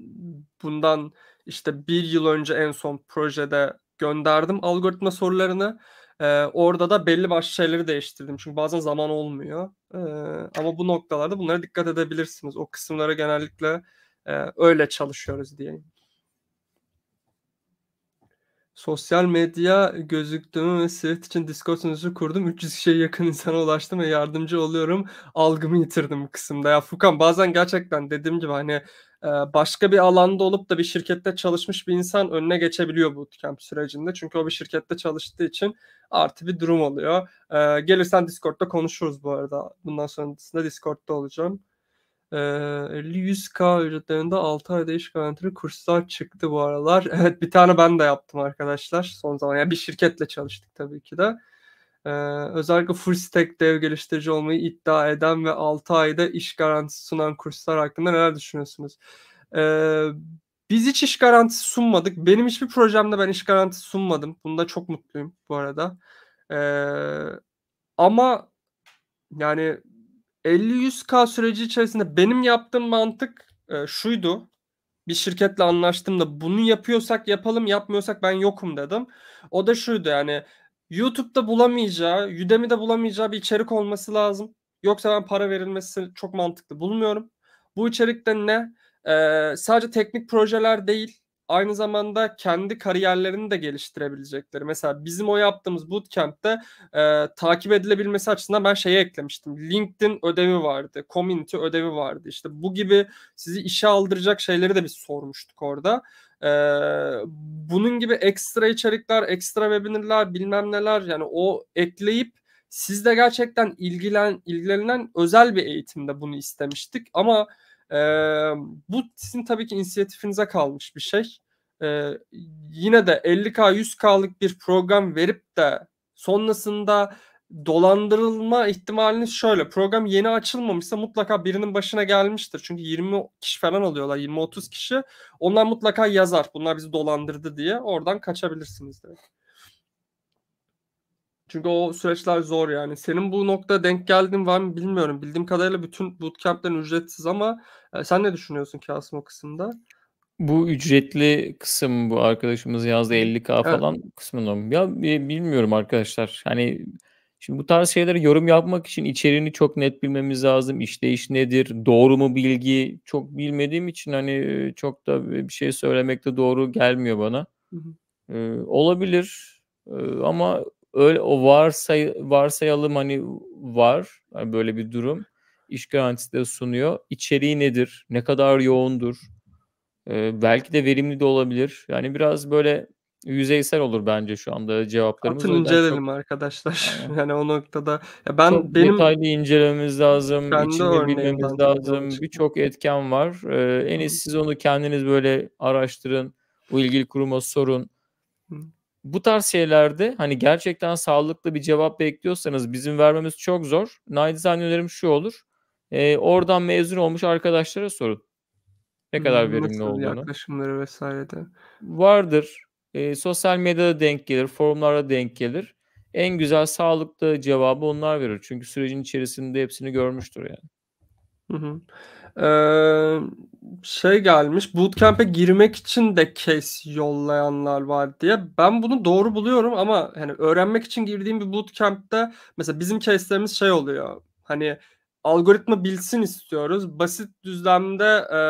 bundan işte bir yıl önce en son projede gönderdim algoritma sorularını. Ee, orada da belli başlı şeyleri değiştirdim. Çünkü bazen zaman olmuyor. Ee, ama bu noktalarda bunlara dikkat edebilirsiniz. O kısımlara genellikle e, öyle çalışıyoruz diyeyim. Sosyal medya gözüktüğümü ve Swift için Discord sunucusu kurdum. 300 kişiye yakın insana ulaştım ve yardımcı oluyorum. Algımı yitirdim bu kısımda. Ya Fukan bazen gerçekten dediğim gibi hani ee, başka bir alanda olup da bir şirkette çalışmış bir insan önüne geçebiliyor bootcamp sürecinde. Çünkü o bir şirkette çalıştığı için artı bir durum oluyor. Ee, gelirsen Discord'da konuşuruz bu arada. Bundan sonrasında Discord'da olacağım. 100K ee, ücretlerinde 6 ay iş garantili kurslar çıktı bu aralar. Evet bir tane ben de yaptım arkadaşlar son zaman. Yani bir şirketle çalıştık tabii ki de. Ee, özellikle full stack dev geliştirici olmayı iddia eden ve 6 ayda iş garantisi sunan kurslar hakkında neler düşünüyorsunuz? Ee, biz hiç iş garantisi sunmadık. Benim hiçbir projemde ben iş garantisi sunmadım. Bunda çok mutluyum bu arada. Ee, ama yani 50-100K süreci içerisinde benim yaptığım mantık e, şuydu. Bir şirketle anlaştım da bunu yapıyorsak yapalım yapmıyorsak ben yokum dedim. O da şuydu yani YouTube'da bulamayacağı, Udemy'de bulamayacağı bir içerik olması lazım. Yoksa ben para verilmesi çok mantıklı bulmuyorum. Bu içerikte ne? Ee, sadece teknik projeler değil, aynı zamanda kendi kariyerlerini de geliştirebilecekleri. Mesela bizim o yaptığımız bootcamp'te e, takip edilebilmesi açısından ben şeye eklemiştim. LinkedIn ödevi vardı, community ödevi vardı. İşte bu gibi sizi işe aldıracak şeyleri de biz sormuştuk orada. Ee, bunun gibi ekstra içerikler, ekstra webinarlar bilmem neler yani o ekleyip siz de gerçekten ilgilen ilgilenen özel bir eğitimde bunu istemiştik ama e, bu sizin tabii ki inisiyatifinize kalmış bir şey. E, yine de 50K 100K'lık bir program verip de sonrasında dolandırılma ihtimaliniz şöyle. Program yeni açılmamışsa mutlaka birinin başına gelmiştir. Çünkü 20 kişi falan alıyorlar. 20-30 kişi. Onlar mutlaka yazar. Bunlar bizi dolandırdı diye. Oradan kaçabilirsiniz direkt. Çünkü o süreçler zor yani. Senin bu nokta denk geldiğin var mı bilmiyorum. Bildiğim kadarıyla bütün bootcamp'lerin ücretsiz ama e, sen ne düşünüyorsun Kasım o kısımda? Bu ücretli kısım bu arkadaşımız yazdı 50k evet. falan kısmını. Ya e, bilmiyorum arkadaşlar. Hani Şimdi bu tarz şeyleri yorum yapmak için içeriğini çok net bilmemiz lazım. İşleyiş nedir? Doğru mu bilgi? Çok bilmediğim için hani çok da bir şey söylemek de doğru gelmiyor bana. Ee, olabilir ee, ama öyle o varsay varsayalım hani var yani böyle bir durum. İş garantisi de sunuyor. İçeriği nedir? Ne kadar yoğundur? Ee, belki de verimli de olabilir. Yani biraz böyle yüzeysel olur bence şu anda cevaplarımız. Atın inceleyelim çok... arkadaşlar. Aynen. Yani o noktada ya ben çok benim detaylı incelememiz lazım, ben içinde bilmemiz lazım. Birçok etken var. Ee, en iyisi siz onu kendiniz böyle araştırın. Bu ilgili kuruma sorun. Hı. Bu tarz şeylerde hani gerçekten sağlıklı bir cevap bekliyorsanız bizim vermemiz çok zor. Naçizane önerim şu olur. Ee, oradan mezun olmuş arkadaşlara sorun ne kadar hmm, verimli Nasıl olduğunu. Yaklaşımları vesaire de. Vardır e, sosyal medyada denk gelir, forumlarda denk gelir. En güzel sağlıklı cevabı onlar verir. Çünkü sürecin içerisinde hepsini görmüştür yani. Hı hı. Ee, şey gelmiş bootcamp'e girmek için de case yollayanlar var diye. Ben bunu doğru buluyorum ama hani öğrenmek için girdiğim bir bootcamp'te mesela bizim case'lerimiz şey oluyor. Hani algoritma bilsin istiyoruz. Basit düzlemde e,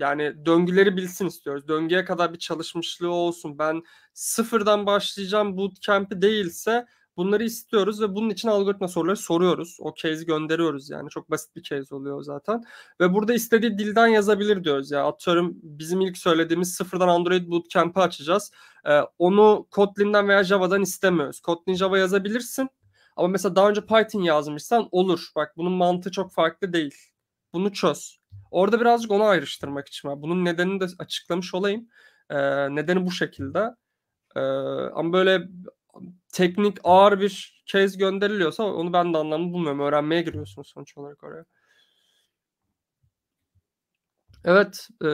yani döngüleri bilsin istiyoruz. Döngüye kadar bir çalışmışlığı olsun. Ben sıfırdan başlayacağım bootcamp'i değilse bunları istiyoruz ve bunun için algoritma soruları soruyoruz. O case'i gönderiyoruz yani. Çok basit bir case oluyor zaten. Ve burada istediği dilden yazabilir diyoruz ya. Yani atıyorum bizim ilk söylediğimiz sıfırdan Android bootcamp'i açacağız. Ee, onu Kotlin'den veya Java'dan istemiyoruz. Kotlin Java yazabilirsin. Ama mesela daha önce Python yazmışsan olur. Bak bunun mantığı çok farklı değil. Bunu çöz. Orada birazcık onu ayrıştırmak için var. Bunun nedenini de açıklamış olayım. E, nedeni bu şekilde. E, ama böyle teknik ağır bir case gönderiliyorsa onu ben de anlamlı bulmuyorum. Öğrenmeye giriyorsunuz sonuç olarak oraya. Evet. E,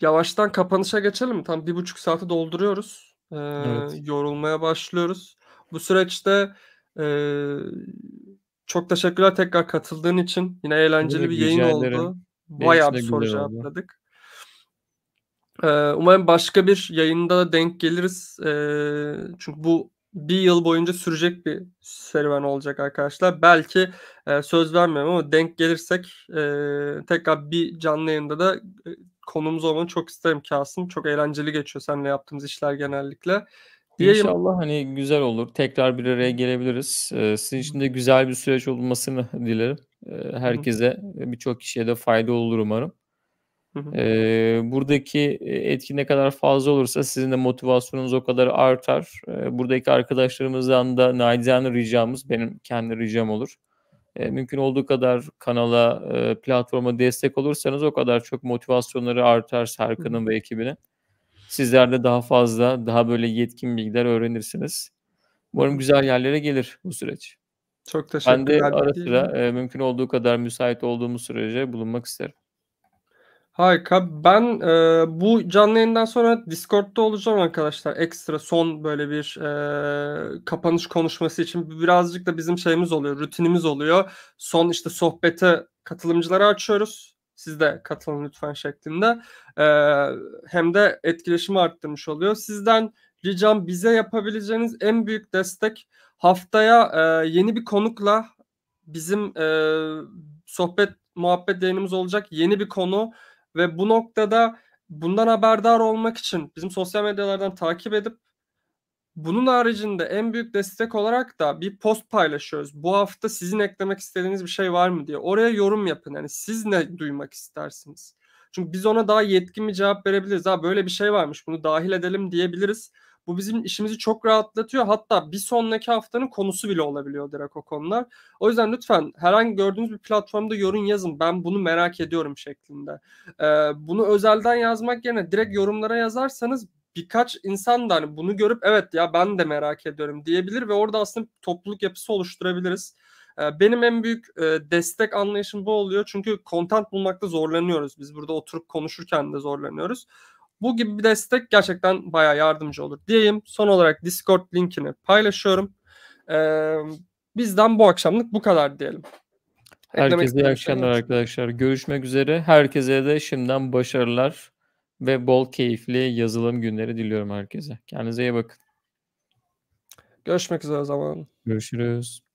yavaştan kapanışa geçelim. Tam bir buçuk saati dolduruyoruz. E, evet. Yorulmaya başlıyoruz. Bu süreçte e, çok teşekkürler tekrar katıldığın için. Yine eğlenceli bir yayın oldu. Bayağı bir soru cevapladık. Ee, umarım başka bir yayında da denk geliriz. Ee, çünkü bu bir yıl boyunca sürecek bir serüven olacak arkadaşlar. Belki e, söz vermiyorum ama denk gelirsek e, tekrar bir canlı yayında da e, konumuz olmanı çok isterim Kasım. Çok eğlenceli geçiyor seninle yaptığımız işler genellikle. Diyelim. İnşallah hani güzel olur. Tekrar bir araya gelebiliriz. Ee, sizin için de güzel bir süreç olmasını dilerim. Ee, herkese, e, birçok kişiye de fayda olur umarım. Ee, buradaki e, etki ne kadar fazla olursa sizin de motivasyonunuz o kadar artar. Ee, buradaki arkadaşlarımızdan da naçizane ricamız, benim kendi ricam olur. Ee, mümkün olduğu kadar kanala, e, platforma destek olursanız o kadar çok motivasyonları artar Serkan'ın ve ekibinin. Sizler de daha fazla, daha böyle yetkin bilgiler öğrenirsiniz. Umarım güzel yerlere gelir bu süreç. Çok teşekkür ederim. Ben de ara sıra e, mümkün olduğu kadar müsait olduğumuz sürece bulunmak isterim. Harika. Ben e, bu canlı yayından sonra Discord'da olacağım arkadaşlar. Ekstra son böyle bir e, kapanış konuşması için birazcık da bizim şeyimiz oluyor, rutinimiz oluyor. Son işte sohbete katılımcıları açıyoruz siz de katılın lütfen şeklinde e, hem de etkileşimi arttırmış oluyor. Sizden ricam bize yapabileceğiniz en büyük destek haftaya e, yeni bir konukla bizim e, sohbet muhabbet yayınımız olacak yeni bir konu ve bu noktada bundan haberdar olmak için bizim sosyal medyalardan takip edip bunun haricinde en büyük destek olarak da bir post paylaşıyoruz. Bu hafta sizin eklemek istediğiniz bir şey var mı diye. Oraya yorum yapın. Yani siz ne duymak istersiniz? Çünkü biz ona daha yetkin bir cevap verebiliriz. Ha böyle bir şey varmış bunu dahil edelim diyebiliriz. Bu bizim işimizi çok rahatlatıyor. Hatta bir sonraki haftanın konusu bile olabiliyor direkt o konular. O yüzden lütfen herhangi gördüğünüz bir platformda yorum yazın. Ben bunu merak ediyorum şeklinde. Ee, bunu özelden yazmak yerine direkt yorumlara yazarsanız birkaç insan da hani bunu görüp evet ya ben de merak ediyorum diyebilir ve orada aslında topluluk yapısı oluşturabiliriz. Ee, benim en büyük e, destek anlayışım bu oluyor. Çünkü content bulmakta zorlanıyoruz. Biz burada oturup konuşurken de zorlanıyoruz. Bu gibi bir destek gerçekten baya yardımcı olur diyeyim. Son olarak Discord linkini paylaşıyorum. Ee, bizden bu akşamlık bu kadar diyelim. Herkese iyi şey akşamlar arkadaşlar. Görüşmek üzere. Herkese de şimdiden başarılar ve bol keyifli yazılım günleri diliyorum herkese. Kendinize iyi bakın. Görüşmek üzere o zaman. Görüşürüz.